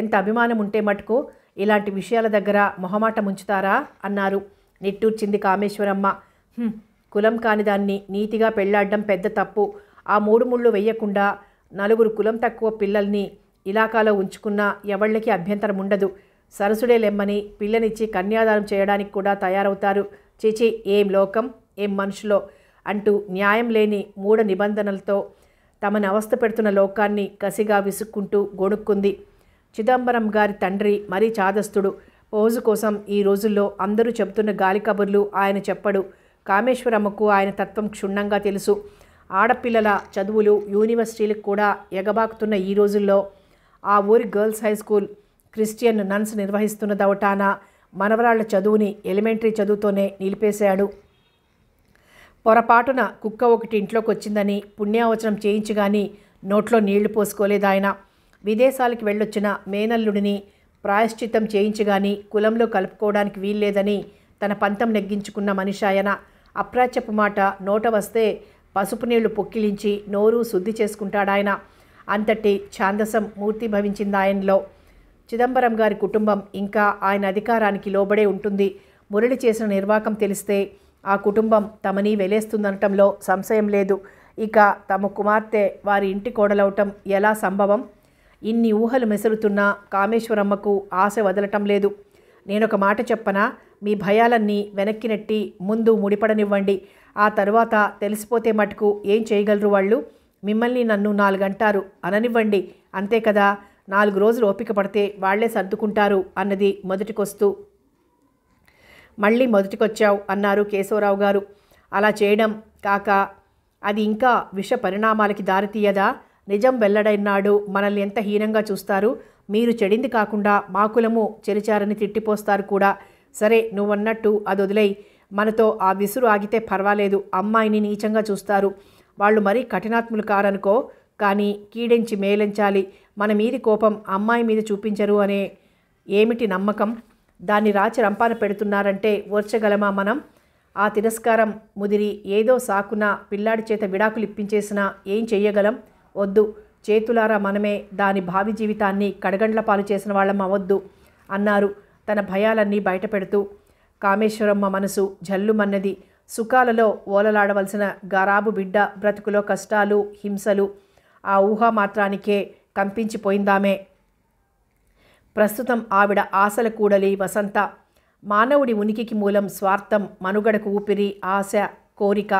ఎంత అభిమానం ఉంటే మటుకు ఇలాంటి విషయాల దగ్గర మొహమాట ముంచుతారా అన్నారు నిట్టూర్చింది కామేశ్వరమ్మ కులం కాని దాన్ని నీతిగా పెళ్లాడడం పెద్ద తప్పు ఆ మూడు ముళ్ళు వెయ్యకుండా నలుగురు కులం తక్కువ పిల్లల్ని ఇలాకాలో ఉంచుకున్నా ఎవళ్ళకి అభ్యంతరం ఉండదు సరసుడే లెమ్మని పిల్లనిచ్చి కన్యాదానం చేయడానికి కూడా తయారవుతారు చీచి ఏం లోకం ఏం మనుషులో అంటూ న్యాయం లేని మూఢ నిబంధనలతో తమను అవస్థ పెడుతున్న లోకాన్ని కసిగా విసుక్కుంటూ గొణుక్కుంది చిదంబరం గారి తండ్రి మరీ చాదస్తుడు పోజు కోసం ఈ రోజుల్లో అందరూ చెబుతున్న గాలి కబుర్లు ఆయన చెప్పడు కామేశ్వరమ్మకు ఆయన తత్వం క్షుణ్ణంగా తెలుసు ఆడపిల్లల చదువులు యూనివర్సిటీలకు కూడా ఎగబాకుతున్న ఈ రోజుల్లో ఆ ఊరి girls high school Christian nuns నిర్వహిస్తున్నదవటాన మనవరాళ్ల చదువుని ఎలిమెంటరీ చదువుతోనే నిలిపేశాడు పొరపాటున కుక్క ఒకటి ఇంట్లోకి వచ్చిందని పుణ్యావచనం కానీ నోట్లో నీళ్లు పోసుకోలేదాయన విదేశాలకు వెళ్ళొచ్చిన మేనల్లుడిని ప్రాయశ్చిత్తం కానీ కులంలో కలుపుకోవడానికి వీల్లేదని తన పంతం నెగ్గించుకున్న మనిషి ఆయన అప్రాచ్యపు మాట నోట వస్తే పసుపు నీళ్లు పొక్కిలించి నోరు శుద్ధి చేసుకుంటాడాయన అంతటి ఛాందసం మూర్తి భవించింది ఆయనలో చిదంబరం గారి కుటుంబం ఇంకా ఆయన అధికారానికి లోబడే ఉంటుంది మురళి చేసిన నిర్వాకం తెలిస్తే ఆ కుటుంబం తమని వెలేస్తుందనటంలో సంశయం లేదు ఇక తమ కుమార్తె వారి ఇంటి కోడలవటం ఎలా సంభవం ఇన్ని ఊహలు మెసులుతున్నా కామేశ్వరమ్మకు ఆశ వదలటం లేదు నేనొక మాట చెప్పనా మీ భయాలన్నీ వెనక్కి నెట్టి ముందు ముడిపడనివ్వండి ఆ తరువాత తెలిసిపోతే మటుకు ఏం చేయగలరు వాళ్ళు మిమ్మల్ని నన్ను నాలుగంటారు అననివ్వండి అంతే కదా నాలుగు రోజులు ఓపిక పడితే వాళ్లే సర్దుకుంటారు అన్నది మొదటికొస్తూ మళ్ళీ మొదటికొచ్చావు అన్నారు కేశవరావు గారు అలా చేయడం కాక అది ఇంకా విష పరిణామాలకి దారితీయదా నిజం వెల్లడైనాడు మనల్ని ఎంత హీనంగా చూస్తారు మీరు చెడింది కాకుండా మా కులము చెరిచారని తిట్టిపోస్తారు కూడా సరే నువ్వన్నట్టు అది వదిలే మనతో ఆ విసురు ఆగితే పర్వాలేదు అమ్మాయిని నీచంగా చూస్తారు వాళ్ళు మరీ కఠినాత్ములు కారనుకో కానీ కీడించి మేలించాలి మన మీది కోపం అమ్మాయి మీద చూపించరు అనే ఏమిటి నమ్మకం దాన్ని రాచి రంపాన పెడుతున్నారంటే ఓర్చగలమా మనం ఆ తిరస్కారం ముదిరి ఏదో సాకున పిల్లాడి చేత విడాకులు ఇప్పించేసినా ఏం చెయ్యగలం వద్దు చేతులారా మనమే దాని భావి జీవితాన్ని కడగండ్ల పాలు చేసిన వాళ్ళం అవద్దు అన్నారు తన భయాలన్నీ బయటపెడుతూ కామేశ్వరమ్మ మనసు జల్లుమన్నది సుఖాలలో ఓలలాడవలసిన గారాబు బిడ్డ బ్రతుకులో కష్టాలు హింసలు ఆ ఊహామాత్రానికే కంపించిపోయిందామే ప్రస్తుతం ఆవిడ ఆశల కూడలి వసంత మానవుడి ఉనికికి మూలం స్వార్థం మనుగడకు ఊపిరి ఆశ కోరిక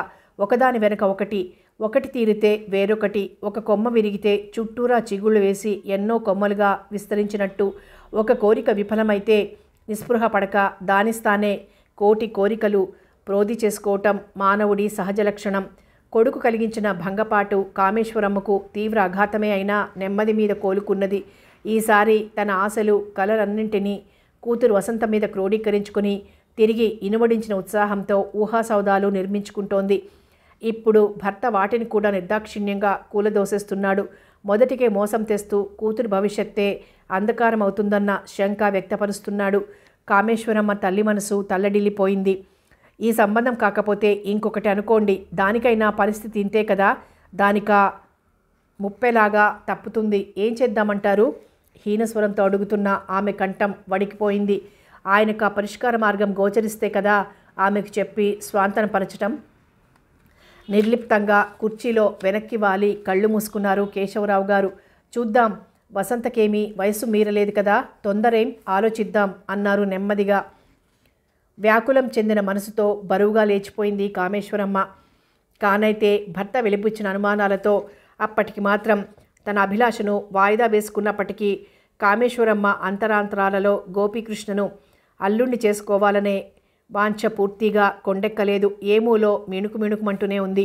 ఒకదాని వెనక ఒకటి ఒకటి తీరితే వేరొకటి ఒక కొమ్మ విరిగితే చుట్టూరా చిగుళ్ళు వేసి ఎన్నో కొమ్మలుగా విస్తరించినట్టు ఒక కోరిక విఫలమైతే నిస్పృహ పడక దానిస్తానే కోటి కోరికలు ప్రోధి చేసుకోవటం మానవుడి సహజ లక్షణం కొడుకు కలిగించిన భంగపాటు కామేశ్వరమ్మకు తీవ్ర అఘాతమే అయినా నెమ్మది మీద కోలుకున్నది ఈసారి తన ఆశలు కలలన్నింటినీ కూతురు వసంత మీద క్రోడీకరించుకుని తిరిగి ఇనువడించిన ఉత్సాహంతో ఊహాసౌదాలు నిర్మించుకుంటోంది ఇప్పుడు భర్త వాటిని కూడా నిర్దాక్షిణ్యంగా కూలదోసేస్తున్నాడు మొదటికే మోసం తెస్తూ కూతురు భవిష్యత్తే అంధకారం అవుతుందన్న శంక వ్యక్తపరుస్తున్నాడు కామేశ్వరమ్మ తల్లి మనసు తల్లడిల్లిపోయింది ఈ సంబంధం కాకపోతే ఇంకొకటి అనుకోండి దానికైనా పరిస్థితి ఇంతే కదా దానిక ముప్పెలాగా తప్పుతుంది ఏం చేద్దామంటారు హీనస్వరంతో అడుగుతున్న ఆమె కంఠం వడికిపోయింది ఆయనకు ఆ పరిష్కార మార్గం గోచరిస్తే కదా ఆమెకు చెప్పి స్వాంతనపరచటం నిర్లిప్తంగా కుర్చీలో వెనక్కి వాలి కళ్ళు మూసుకున్నారు కేశవరావు గారు చూద్దాం వసంతకేమి వయసు మీరలేదు కదా తొందరేం ఆలోచిద్దాం అన్నారు నెమ్మదిగా వ్యాకులం చెందిన మనసుతో బరువుగా లేచిపోయింది కామేశ్వరమ్మ కానైతే భర్త వెలిపుచ్చిన అనుమానాలతో అప్పటికి మాత్రం తన అభిలాషను వాయిదా వేసుకున్నప్పటికీ కామేశ్వరమ్మ అంతరాంతరాలలో గోపీకృష్ణను అల్లుండి చేసుకోవాలనే వాంఛ పూర్తిగా కొండెక్కలేదు ఏమూలో మిణుకు మిణుకుమంటూనే ఉంది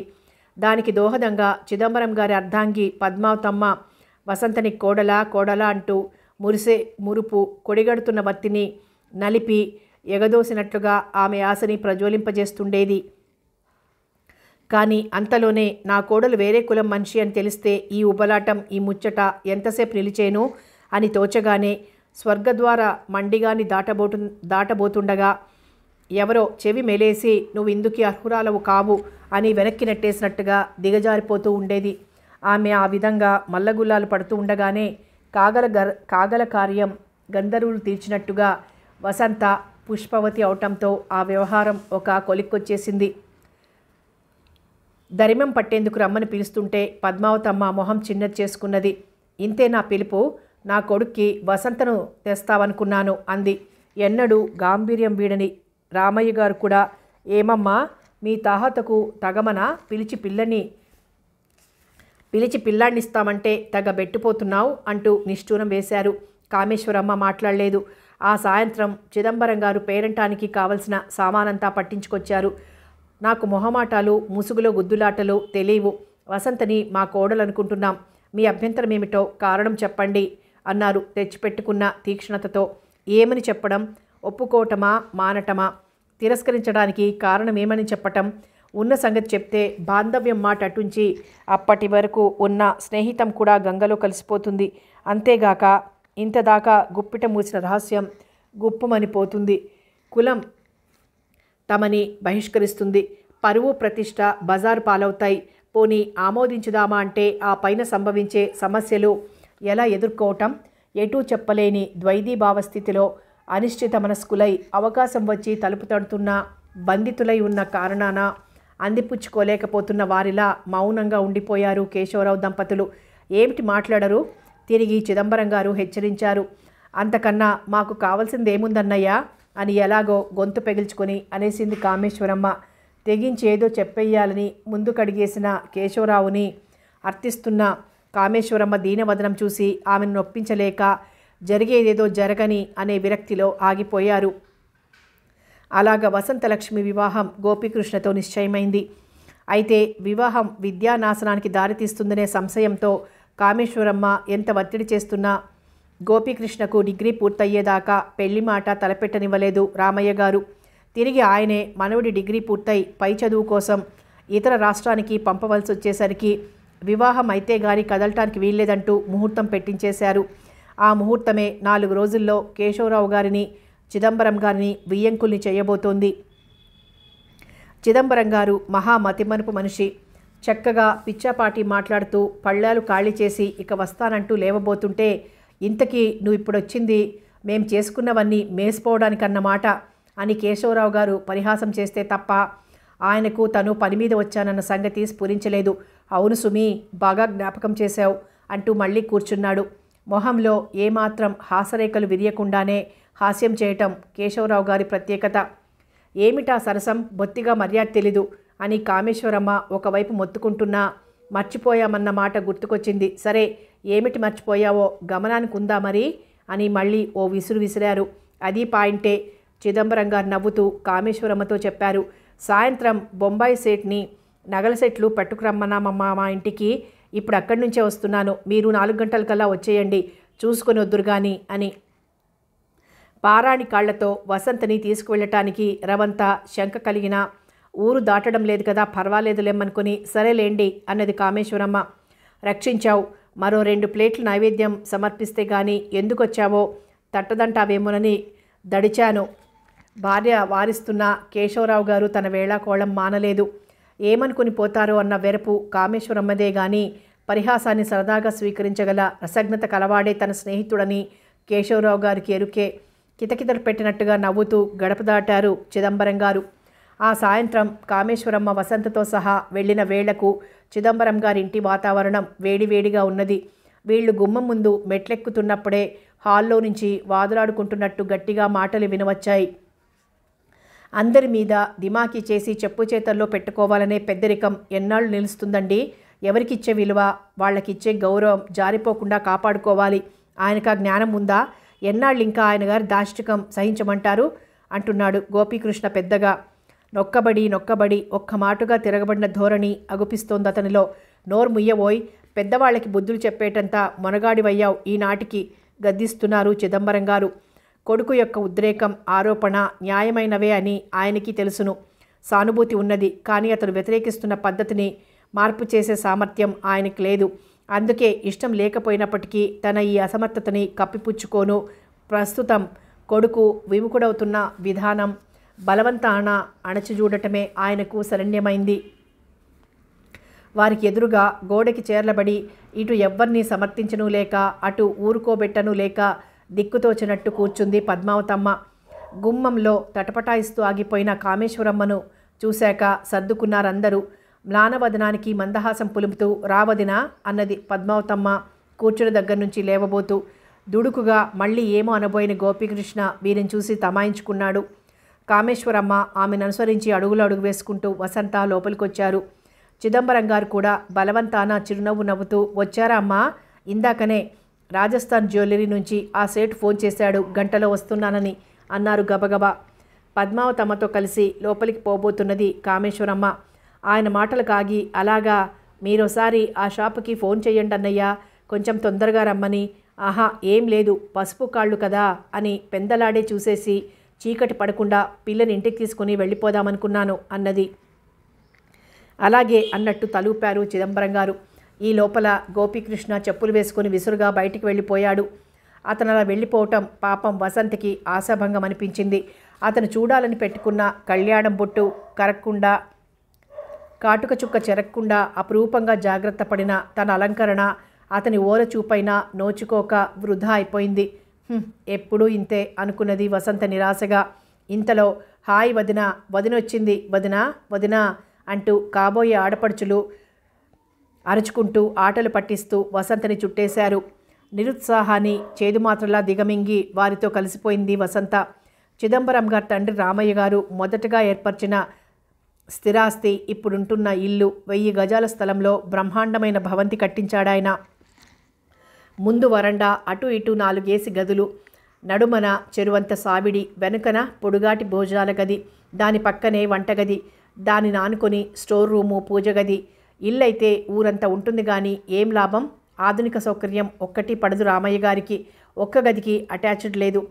దానికి దోహదంగా చిదంబరం గారి అర్ధాంగి పద్మావతమ్మ వసంతని కోడలా కోడల అంటూ మురిసే మురుపు కొడిగడుతున్న వత్తిని నలిపి ఎగదోసినట్లుగా ఆమె ఆశని ప్రజ్వలింపజేస్తుండేది కానీ అంతలోనే నా కోడలు వేరే కులం మనిషి అని తెలిస్తే ఈ ఉబలాటం ఈ ముచ్చట ఎంతసేపు నిలిచేను అని తోచగానే స్వర్గద్వార మండిగాని దాటబోటు దాటబోతుండగా ఎవరో చెవి మెలేసి నువ్వు ఇందుకి అర్హురాలవు కావు అని వెనక్కి నెట్టేసినట్టుగా దిగజారిపోతూ ఉండేది ఆమె ఆ విధంగా మల్లగుల్లాలు పడుతూ ఉండగానే కాగల గర్ కాగల కార్యం గంధర్వులు తీర్చినట్టుగా వసంత పుష్పవతి అవటంతో ఆ వ్యవహారం ఒక కొలిక్కొచ్చేసింది దరిమం పట్టేందుకు రమ్మని పిలుస్తుంటే పద్మావతమ్మ మొహం చిన్నది చేసుకున్నది ఇంతే నా పిలుపు నా కొడుక్కి వసంతను తెస్తావనుకున్నాను అంది ఎన్నడూ గాంభీర్యం వీడని రామయ్య గారు కూడా ఏమమ్మా మీ తాహతకు తగమన పిలిచి పిల్లని పిలిచి పిల్లాడినిస్తామంటే తగ బెట్టుపోతున్నావు అంటూ నిష్ఠూరం వేశారు కామేశ్వరమ్మ మాట్లాడలేదు ఆ సాయంత్రం చిదంబరం గారు పేరంటానికి కావలసిన సామానంతా పట్టించుకొచ్చారు నాకు మొహమాటాలు ముసుగులో గుద్దులాటలు తెలియవు వసంతని మా కోడలనుకుంటున్నాం మీ అభ్యంతరం ఏమిటో కారణం చెప్పండి అన్నారు తెచ్చిపెట్టుకున్న తీక్షణతతో ఏమని చెప్పడం ఒప్పుకోవటమా మానటమా తిరస్కరించడానికి కారణం ఏమని చెప్పటం ఉన్న సంగతి చెప్తే బాంధవ్యం మాట అటుంచి అప్పటి వరకు ఉన్న స్నేహితం కూడా గంగలో కలిసిపోతుంది అంతేగాక ఇంతదాకా గుప్పిట మూసిన రహస్యం గుప్పమనిపోతుంది కులం తమని బహిష్కరిస్తుంది పరువు ప్రతిష్ట బజారు పాలవుతాయి పోనీ ఆమోదించుదామా అంటే ఆ పైన సంభవించే సమస్యలు ఎలా ఎదుర్కోవటం ఎటూ చెప్పలేని ద్వైదీ భావస్థితిలో అనిశ్చిత మనస్కులై అవకాశం వచ్చి తలుపు తడుతున్న బంధితులై ఉన్న కారణాన అందిపుచ్చుకోలేకపోతున్న వారిలా మౌనంగా ఉండిపోయారు కేశవరావు దంపతులు ఏమిటి మాట్లాడరు తిరిగి చిదంబరం గారు హెచ్చరించారు అంతకన్నా మాకు ఏముందన్నయ్యా అని ఎలాగో గొంతు పెగిల్చుకొని అనేసింది కామేశ్వరమ్మ తెగించి ఏదో చెప్పేయాలని ముందు కడిగేసిన కేశవరావుని అర్థిస్తున్న కామేశ్వరమ్మ దీనవదనం చూసి ఆమెను నొప్పించలేక జరిగేదేదో జరగని అనే విరక్తిలో ఆగిపోయారు అలాగ వసంతలక్ష్మి వివాహం గోపీకృష్ణతో నిశ్చయమైంది అయితే వివాహం విద్యానాశనానికి దారితీస్తుందనే సంశయంతో కామేశ్వరమ్మ ఎంత ఒత్తిడి చేస్తున్నా గోపీకృష్ణకు డిగ్రీ పూర్తయ్యేదాకా పెళ్లి మాట తలపెట్టనివ్వలేదు రామయ్య గారు తిరిగి ఆయనే మనవడి డిగ్రీ పూర్తయి పై చదువు కోసం ఇతర రాష్ట్రానికి పంపవలసి వచ్చేసరికి వివాహం అయితే గాని కదలటానికి వీల్లేదంటూ ముహూర్తం పెట్టించేశారు ఆ ముహూర్తమే నాలుగు రోజుల్లో కేశవరావు గారిని చిదంబరం గారిని వియ్యంకుల్ని చేయబోతోంది చిదంబరం గారు మహామతిమరుపు మనిషి చక్కగా పిచ్చాపాటి మాట్లాడుతూ పళ్ళాలు ఖాళీ చేసి ఇక వస్తానంటూ లేవబోతుంటే ఇంతకీ నువ్వు ఇప్పుడు వచ్చింది మేం చేసుకున్నవన్నీ మేసిపోవడానికన్నమాట అని కేశవరావు గారు పరిహాసం చేస్తే తప్ప ఆయనకు తను పని మీద వచ్చానన్న సంగతి స్ఫురించలేదు అవును సుమి బాగా జ్ఞాపకం చేశావు అంటూ మళ్ళీ కూర్చున్నాడు మొహంలో ఏమాత్రం హాసరేఖలు విరియకుండానే హాస్యం చేయటం కేశవరావు గారి ప్రత్యేకత ఏమిటా సరసం బొత్తిగా మర్యాద తెలీదు అని కామేశ్వరమ్మ ఒకవైపు మొత్తుకుంటున్నా మర్చిపోయామన్న మాట గుర్తుకొచ్చింది సరే ఏమిటి మర్చిపోయావో గమనానికి ఉందా మరి అని మళ్ళీ ఓ విసురు విసిరారు అది పాయింటే చిదంబరం గారు నవ్వుతూ కామేశ్వరమ్మతో చెప్పారు సాయంత్రం బొంబాయి సెట్ని నగల సెట్లు పట్టుకురమ్మన్నామమ్మా మా ఇంటికి ఇప్పుడు అక్కడి నుంచే వస్తున్నాను మీరు నాలుగు గంటల కల్లా వచ్చేయండి చూసుకొని వద్దురు కానీ అని పారాణి కాళ్లతో వసంతని తీసుకువెళ్ళటానికి రవంత శంక కలిగిన ఊరు దాటడం లేదు కదా పర్వాలేదు లేమనుకుని సరేలేండి అన్నది కామేశ్వరమ్మ రక్షించావు మరో రెండు ప్లేట్లు నైవేద్యం సమర్పిస్తే గాని ఎందుకొచ్చావో తట్టదంటావేమోనని దడిచాను భార్య వారిస్తున్న కేశవరావు గారు తన వేళాకోళం మానలేదు ఏమనుకుని పోతారో అన్న వెరపు కామేశ్వరమ్మదే గాని పరిహాసాన్ని సరదాగా స్వీకరించగల రసజ్ఞత కలవాడే తన స్నేహితుడని కేశవరావు గారికి ఎరుకే కితకితలు పెట్టినట్టుగా నవ్వుతూ గడప దాటారు చిదంబరం గారు ఆ సాయంత్రం కామేశ్వరమ్మ వసంతతో సహా వెళ్లిన వేళ్లకు చిదంబరం గారింటి వాతావరణం వేడివేడిగా ఉన్నది వీళ్లు గుమ్మం ముందు మెట్లెక్కుతున్నప్పుడే హాల్లో నుంచి వాదులాడుకుంటున్నట్టు గట్టిగా మాటలు వినవచ్చాయి అందరి మీద దిమాకీ చేసి చెప్పు చేతల్లో పెట్టుకోవాలనే పెద్దరికం ఎన్నాళ్ళు నిలుస్తుందండి ఎవరికిచ్చే విలువ వాళ్ళకిచ్చే గౌరవం జారిపోకుండా కాపాడుకోవాలి ఆయనకు జ్ఞానం ఉందా ఎన్నాళ్ళు ఇంకా ఆయన గారి దాష్టికం సహించమంటారు అంటున్నాడు గోపీకృష్ణ పెద్దగా నొక్కబడి నొక్కబడి ఒక్క మాటుగా తిరగబడిన ధోరణి అగుపిస్తోంది అతనిలో నోర్ముయ్యబోయి పెద్దవాళ్ళకి బుద్ధులు చెప్పేటంతా మొనగాడివయ్యావు ఈనాటికి గద్దిస్తున్నారు చిదంబరం గారు కొడుకు యొక్క ఉద్రేకం ఆరోపణ న్యాయమైనవే అని ఆయనకి తెలుసును సానుభూతి ఉన్నది కానీ అతను వ్యతిరేకిస్తున్న పద్ధతిని మార్పు చేసే సామర్థ్యం ఆయనకి లేదు అందుకే ఇష్టం లేకపోయినప్పటికీ తన ఈ అసమర్థతని కప్పిపుచ్చుకోను ప్రస్తుతం కొడుకు విముఖుడవుతున్న విధానం బలవంతాన చూడటమే ఆయనకు శరణ్యమైంది వారికి ఎదురుగా గోడకి చేర్లబడి ఇటు ఎవ్వరినీ సమర్థించను లేక అటు ఊరుకోబెట్టను లేక దిక్కుతోచినట్టు కూర్చుంది పద్మావతమ్మ గుమ్మంలో తటపటాయిస్తూ ఆగిపోయిన కామేశ్వరమ్మను చూశాక సర్దుకున్నారందరూ మ్లానవదనానికి మందహాసం పులుపుతూ రావదినా అన్నది పద్మావతమ్మ కూర్చుని దగ్గర నుంచి లేవబోతూ దుడుకుగా మళ్ళీ ఏమో అనబోయిన గోపీకృష్ణ వీరిని చూసి తమాయించుకున్నాడు కామేశ్వరమ్మ ఆమెను అనుసరించి అడుగులు అడుగు వేసుకుంటూ వసంత లోపలికొచ్చారు చిదంబరం గారు కూడా బలవంతాన చిరునవ్వు నవ్వుతూ వచ్చారా అమ్మా ఇందాకనే రాజస్థాన్ జ్యువెలరీ నుంచి ఆ సేట్ ఫోన్ చేశాడు గంటలో వస్తున్నానని అన్నారు గబగబ పద్మావతమ్మతో కలిసి లోపలికి పోబోతున్నది కామేశ్వరమ్మ ఆయన మాటలు కాగి అలాగా మీరోసారి ఆ షాపుకి ఫోన్ చేయండి అన్నయ్యా కొంచెం తొందరగా రమ్మని ఆహా ఏం లేదు పసుపు కాళ్ళు కదా అని పెందలాడే చూసేసి చీకటి పడకుండా పిల్లని ఇంటికి తీసుకుని వెళ్ళిపోదామనుకున్నాను అన్నది అలాగే అన్నట్టు తలూపారు చిదంబరం గారు ఈ లోపల గోపీకృష్ణ చెప్పులు వేసుకుని విసురుగా బయటికి వెళ్ళిపోయాడు అతను అలా వెళ్ళిపోవటం పాపం వసంత్కి ఆశాభంగం అనిపించింది అతను చూడాలని పెట్టుకున్న కళ్యాణం బొట్టు కరక్కుండా కాటుక చుక్క చెరక్కుండా అపురూపంగా జాగ్రత్త పడిన తన అలంకరణ అతని ఓర చూపైనా నోచుకోక వృధా అయిపోయింది ఎప్పుడూ ఇంతే అనుకున్నది వసంత నిరాశగా ఇంతలో హాయ్ వదిన వదినొచ్చింది వదిన వదిన అంటూ కాబోయే ఆడపడుచులు అరుచుకుంటూ ఆటలు పట్టిస్తూ వసంతని చుట్టేశారు నిరుత్సాహాన్ని చేదుమాత్రలా దిగమింగి వారితో కలిసిపోయింది వసంత చిదంబరం గారి తండ్రి రామయ్య గారు మొదటగా ఏర్పరిచిన స్థిరాస్తి ఇప్పుడుంటున్న ఇల్లు వెయ్యి గజాల స్థలంలో బ్రహ్మాండమైన భవంతి కట్టించాడాయన ముందు వరండా అటు ఇటు నాలుగేసి గదులు నడుమన చెరువంత సావిడి వెనుకన పొడుగాటి భోజనాల గది దాని పక్కనే వంటగది దాని నానుకొని స్టోర్ రూము పూజగది ఇల్లైతే ఊరంతా ఉంటుంది కానీ ఏం లాభం ఆధునిక సౌకర్యం ఒక్కటి పడదు రామయ్య గారికి ఒక్క గదికి అటాచ్డ్ లేదు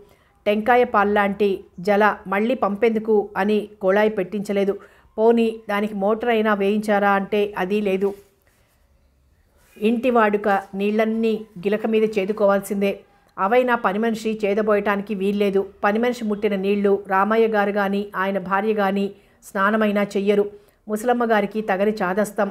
టెంకాయ పాల్లాంటి జల మళ్ళీ పంపేందుకు అని కొళాయి పెట్టించలేదు పోనీ దానికి మోటార్ అయినా వేయించారా అంటే అది లేదు ఇంటి వాడుక నీళ్ళన్నీ గిలక మీద చేదుకోవాల్సిందే అవైనా పని మనిషి చేదబోయటానికి వీల్లేదు పని మనిషి ముట్టిన నీళ్లు రామయ్య గారు కానీ ఆయన భార్య కానీ స్నానమైనా చెయ్యరు ముసలమ్మ గారికి తగని చాదస్తం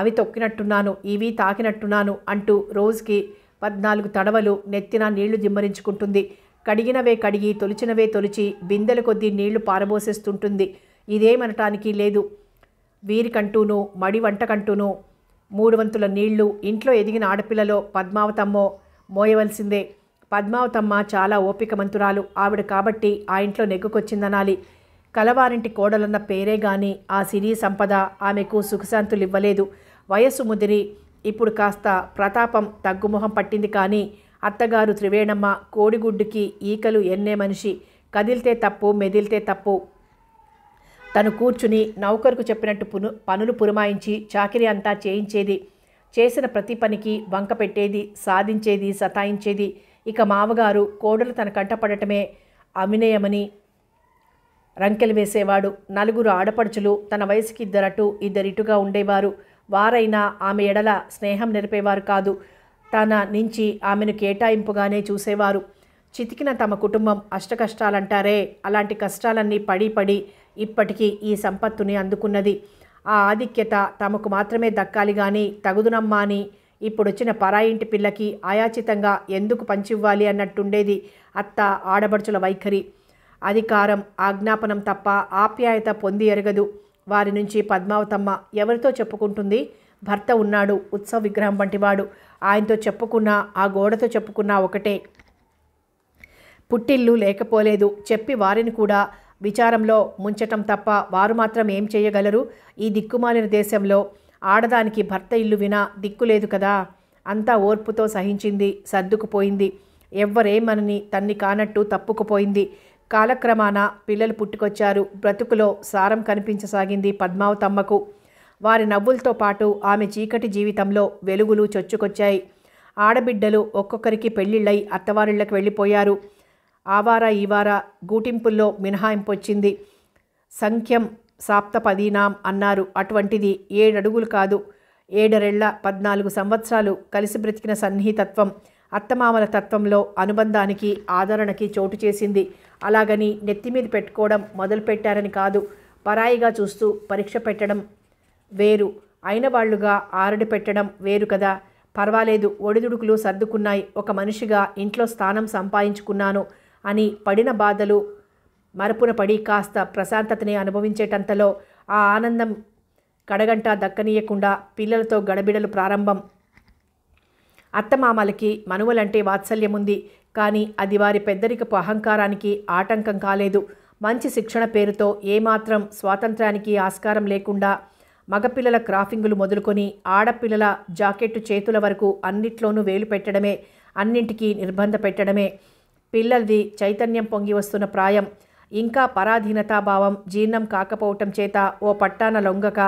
అవి తొక్కినట్టున్నాను ఇవి తాకినట్టున్నాను అంటూ రోజుకి పద్నాలుగు తడవలు నెత్తిన నీళ్లు దిమ్మరించుకుంటుంది కడిగినవే కడిగి తొలిచినవే తొలిచి బిందెల కొద్దీ నీళ్లు పారబోసేస్తుంటుంది ఇదేమనటానికి లేదు వీరికంటూనూ మడి వంటకంటూనూ మూడు వంతుల నీళ్లు ఇంట్లో ఎదిగిన ఆడపిల్లలో పద్మావతమ్మో మోయవలసిందే పద్మావతమ్మ చాలా ఓపికమంతురాలు ఆవిడ కాబట్టి ఆ ఇంట్లో నెగ్గుకొచ్చిందనాలి కలవారింటి కోడలన్న పేరే గాని ఆ సిరి సంపద ఆమెకు సుఖశాంతులు ఇవ్వలేదు వయస్సు ముదిరి ఇప్పుడు కాస్త ప్రతాపం తగ్గుముఖం పట్టింది కానీ అత్తగారు త్రివేణమ్మ కోడిగుడ్డుకి ఈకలు ఎన్నే మనిషి కదిలితే తప్పు మెదిలితే తప్పు తను కూర్చుని నౌకరుకు చెప్పినట్టు పును పనులు పురమాయించి చాకిరి అంతా చేయించేది చేసిన ప్రతి పనికి వంక పెట్టేది సాధించేది సతాయించేది ఇక మావగారు కోడలు తన కంటపడటమే అవినయమని రంకెలు వేసేవాడు నలుగురు ఆడపడుచులు తన వయసుకి ఇద్దరటు ఇద్దరిటుగా ఉండేవారు వారైనా ఆమె ఎడల స్నేహం నిలిపేవారు కాదు తన నుంచి ఆమెను కేటాయింపుగానే చూసేవారు చితికిన తమ కుటుంబం అష్టకష్టాలంటారే అలాంటి కష్టాలన్నీ పడి పడి ఇప్పటికీ ఈ సంపత్తుని అందుకున్నది ఆ ఆధిక్యత తమకు మాత్రమే దక్కాలి కానీ తగుదునమ్మా అని ఇప్పుడొచ్చిన పరాయింటి పిల్లకి ఆయాచితంగా ఎందుకు పంచివ్వాలి అన్నట్టుండేది అత్త ఆడబడుచుల వైఖరి అధికారం ఆజ్ఞాపనం తప్ప ఆప్యాయత పొంది ఎరగదు వారి నుంచి పద్మావతమ్మ ఎవరితో చెప్పుకుంటుంది భర్త ఉన్నాడు ఉత్సవ విగ్రహం వంటివాడు ఆయనతో చెప్పుకున్న ఆ గోడతో చెప్పుకున్న ఒకటే పుట్టిల్లు లేకపోలేదు చెప్పి వారిని కూడా విచారంలో ముంచటం తప్ప వారు మాత్రం ఏం చేయగలరు ఈ దిక్కుమాలిన దేశంలో ఆడదానికి భర్త ఇల్లు వినా దిక్కు లేదు కదా అంతా ఓర్పుతో సహించింది సర్దుకుపోయింది ఎవ్వరేమనని తన్ని కానట్టు తప్పుకుపోయింది కాలక్రమాన పిల్లలు పుట్టుకొచ్చారు బ్రతుకులో సారం కనిపించసాగింది పద్మావతమ్మకు వారి నవ్వులతో పాటు ఆమె చీకటి జీవితంలో వెలుగులు చొచ్చుకొచ్చాయి ఆడబిడ్డలు ఒక్కొక్కరికి పెళ్లిళ్ళై అత్తవారిళ్లకు వెళ్ళిపోయారు ఆవార ఈవార గూటింపుల్లో మినహాయింపొచ్చింది సంఖ్యం సాప్తపదీనాం అన్నారు అటువంటిది ఏడడుగులు కాదు ఏడరెళ్ల పద్నాలుగు సంవత్సరాలు కలిసి బ్రతికిన సన్నిహితత్వం అత్తమామల తత్వంలో అనుబంధానికి ఆదరణకి చోటు చేసింది అలాగని నెత్తిమీద పెట్టుకోవడం మొదలుపెట్టారని కాదు పరాయిగా చూస్తూ పరీక్ష పెట్టడం వేరు అయిన వాళ్ళుగా ఆరడి పెట్టడం వేరు కదా పర్వాలేదు ఒడిదుడుకులు సర్దుకున్నాయి ఒక మనిషిగా ఇంట్లో స్థానం సంపాదించుకున్నాను అని పడిన బాధలు మరపున పడి కాస్త ప్రశాంతతని అనుభవించేటంతలో ఆ ఆనందం కడగంట దక్కనీయకుండా పిల్లలతో గడబిడలు ప్రారంభం అత్తమామలకి మనువలంటే వాత్సల్యముంది కానీ అది వారి పెద్దరికపు అహంకారానికి ఆటంకం కాలేదు మంచి శిక్షణ పేరుతో ఏమాత్రం స్వాతంత్రానికి ఆస్కారం లేకుండా మగపిల్లల క్రాఫింగులు మొదలుకొని ఆడపిల్లల జాకెట్టు చేతుల వరకు అన్నిట్లోనూ వేలు పెట్టడమే అన్నింటికీ నిర్బంధ పెట్టడమే పిల్లలది చైతన్యం పొంగి వస్తున్న ప్రాయం ఇంకా పరాధీనతాభావం జీర్ణం కాకపోవటం చేత ఓ పట్టాన లొంగక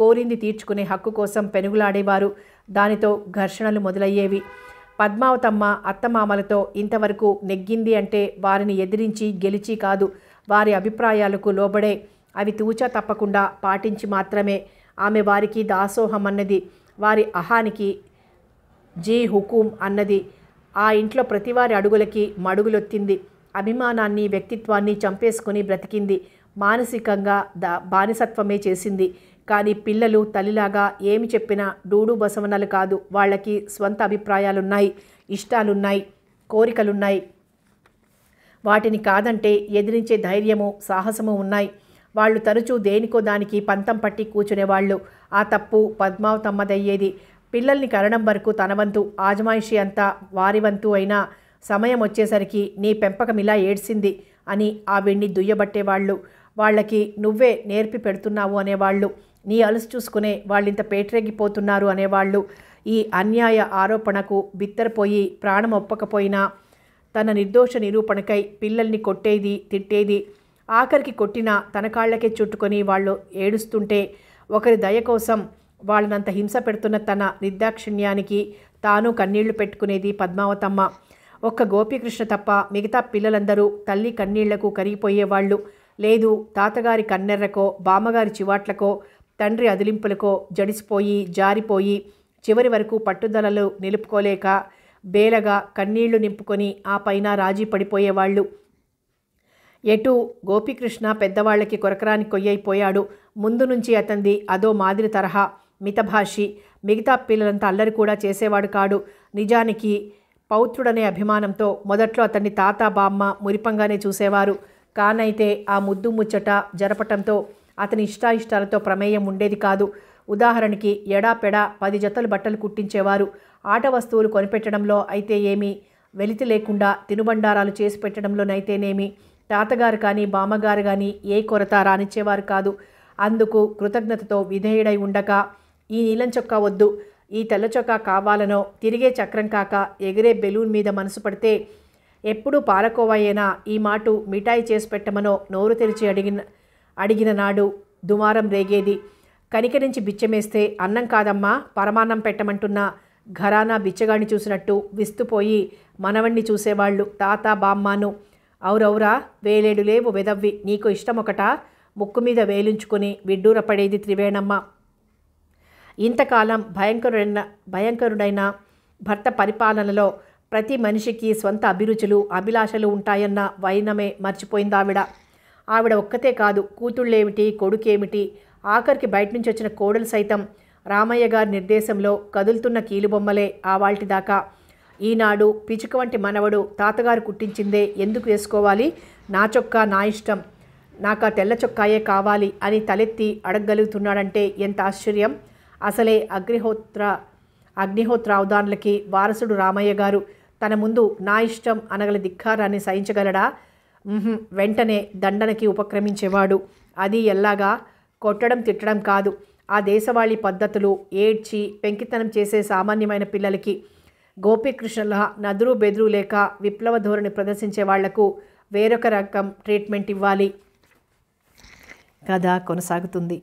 కోరింది తీర్చుకునే హక్కు కోసం పెనుగులాడేవారు దానితో ఘర్షణలు మొదలయ్యేవి పద్మావతమ్మ అత్తమామలతో ఇంతవరకు నెగ్గింది అంటే వారిని ఎదిరించి గెలిచి కాదు వారి అభిప్రాయాలకు లోబడే అవి తూచా తప్పకుండా పాటించి మాత్రమే ఆమె వారికి దాసోహం అన్నది వారి అహానికి జీ హుకుం అన్నది ఆ ఇంట్లో ప్రతివారి అడుగులకి మడుగులొత్తింది అభిమానాన్ని వ్యక్తిత్వాన్ని చంపేసుకుని బ్రతికింది మానసికంగా ద బానిసత్వమే చేసింది కానీ పిల్లలు తల్లిలాగా ఏమి చెప్పినా డూడు బసవనలు కాదు వాళ్ళకి స్వంత అభిప్రాయాలున్నాయి ఇష్టాలున్నాయి కోరికలున్నాయి వాటిని కాదంటే ఎదిరించే ధైర్యము సాహసము ఉన్నాయి వాళ్ళు తరచూ దేనికో దానికి పంతం పట్టి కూర్చునేవాళ్ళు ఆ తప్పు పద్మావతమ్మదయ్యేది పిల్లల్ని కనడం వరకు తన వంతు ఆజమాయిషి అంతా వారి వంతు అయినా సమయం వచ్చేసరికి నీ పెంపకం ఇలా ఏడ్చింది అని ఆవిడ్ని దుయ్యబట్టేవాళ్ళు వాళ్ళకి నువ్వే నేర్పి పెడుతున్నావు అనేవాళ్ళు నీ అలసి చూసుకునే వాళ్ళింత పేటరెగ్గిపోతున్నారు అనేవాళ్ళు ఈ అన్యాయ ఆరోపణకు బిత్తరపోయి ప్రాణం ఒప్పకపోయినా తన నిర్దోష నిరూపణకై పిల్లల్ని కొట్టేది తిట్టేది ఆఖరికి కొట్టినా తన కాళ్ళకే చుట్టుకొని వాళ్ళు ఏడుస్తుంటే ఒకరి దయ కోసం వాళ్ళనంత హింస పెడుతున్న తన నిర్దాక్షిణ్యానికి తాను కన్నీళ్లు పెట్టుకునేది పద్మావతమ్మ ఒక్క గోపీకృష్ణ తప్ప మిగతా పిల్లలందరూ తల్లి కన్నీళ్లకు కరిగిపోయేవాళ్ళు లేదు తాతగారి కన్నెర్రకో బామ్మగారి చివాట్లకో తండ్రి అదిలింపులకో జడిసిపోయి జారిపోయి చివరి వరకు పట్టుదలలు నిలుపుకోలేక బేలగా కన్నీళ్లు నింపుకొని ఆ పైన రాజీ పడిపోయేవాళ్ళు ఎటు గోపీకృష్ణ పెద్దవాళ్ళకి కొరకరాని కొయ్యైపోయాడు ముందు నుంచి అతంది అదో మాదిరి తరహా మితభాషి మిగతా పిల్లలంతా అల్లరి కూడా చేసేవాడు కాడు నిజానికి పౌత్రుడనే అభిమానంతో మొదట్లో అతన్ని తాత బామ్మ మురిపంగానే చూసేవారు కానైతే ఆ ముద్దు ముచ్చట జరపటంతో అతని ఇష్టాయిష్టాలతో ప్రమేయం ఉండేది కాదు ఉదాహరణకి ఎడాపెడా పది జతలు బట్టలు కుట్టించేవారు ఆట వస్తువులు కొనిపెట్టడంలో అయితే ఏమి వెలితి లేకుండా తినుబండారాలు చేసి పెట్టడంలోనైతేనేమి తాతగారు కానీ బామ్మగారు కానీ ఏ కొరత రానిచ్చేవారు కాదు అందుకు కృతజ్ఞతతో విధేయుడై ఉండక ఈ నీలం చొక్కా వద్దు ఈ తెల్ల చొక్కా కావాలనో తిరిగే చక్రం కాక ఎగిరే బెలూన్ మీద మనసు పడితే ఎప్పుడు పాలకోవయ్యేనా ఈ మాటు మిఠాయి చేసి పెట్టమనో నోరు తెరిచి అడిగిన అడిగిన నాడు దుమారం రేగేది కనికరించి బిచ్చమేస్తే అన్నం కాదమ్మా పరమాన్నం పెట్టమంటున్న ఘరానా బిచ్చగాడిని చూసినట్టు విస్తుపోయి మనవణ్ణి చూసేవాళ్ళు తాత బామ్మాను అవురవురా వేలేడు లేవు వెదవ్వి నీకు ఇష్టం ఒకట ముక్కు మీద విడ్డూర పడేది త్రివేణమ్మ ఇంతకాలం భయంకరుడైన భయంకరుడైన భర్త పరిపాలనలో ప్రతి మనిషికి స్వంత అభిరుచులు అభిలాషలు ఉంటాయన్న వైనమే మర్చిపోయింది ఆవిడ ఆవిడ ఒక్కతే కాదు కూతుళ్ళేమిటి కొడుకేమిటి ఆఖరికి బయట నుంచి వచ్చిన కోడలు సైతం రామయ్య గారి నిర్దేశంలో కదులుతున్న కీలుబొమ్మలే ఆవాల్టి దాకా ఈనాడు పిచుక వంటి మనవడు తాతగారు కుట్టించిందే ఎందుకు వేసుకోవాలి నా చొక్కా నా ఇష్టం నాకు ఆ తెల్ల చొక్కాయే కావాలి అని తలెత్తి అడగగలుగుతున్నాడంటే ఎంత ఆశ్చర్యం అసలే అగ్నిహోత్ర అవధానులకి వారసుడు రామయ్య గారు తన ముందు నా ఇష్టం అనగల ధిక్కారాన్ని సహించగలడా వెంటనే దండనకి ఉపక్రమించేవాడు అది ఎల్లాగా కొట్టడం తిట్టడం కాదు ఆ దేశవాళీ పద్ధతులు ఏడ్చి పెంకితనం చేసే సామాన్యమైన పిల్లలకి గోపీకృష్ణల నదురు బెదురు లేక విప్లవ ధోరణి ప్రదర్శించే వాళ్లకు వేరొక రకం ట్రీట్మెంట్ ఇవ్వాలి కథ కొనసాగుతుంది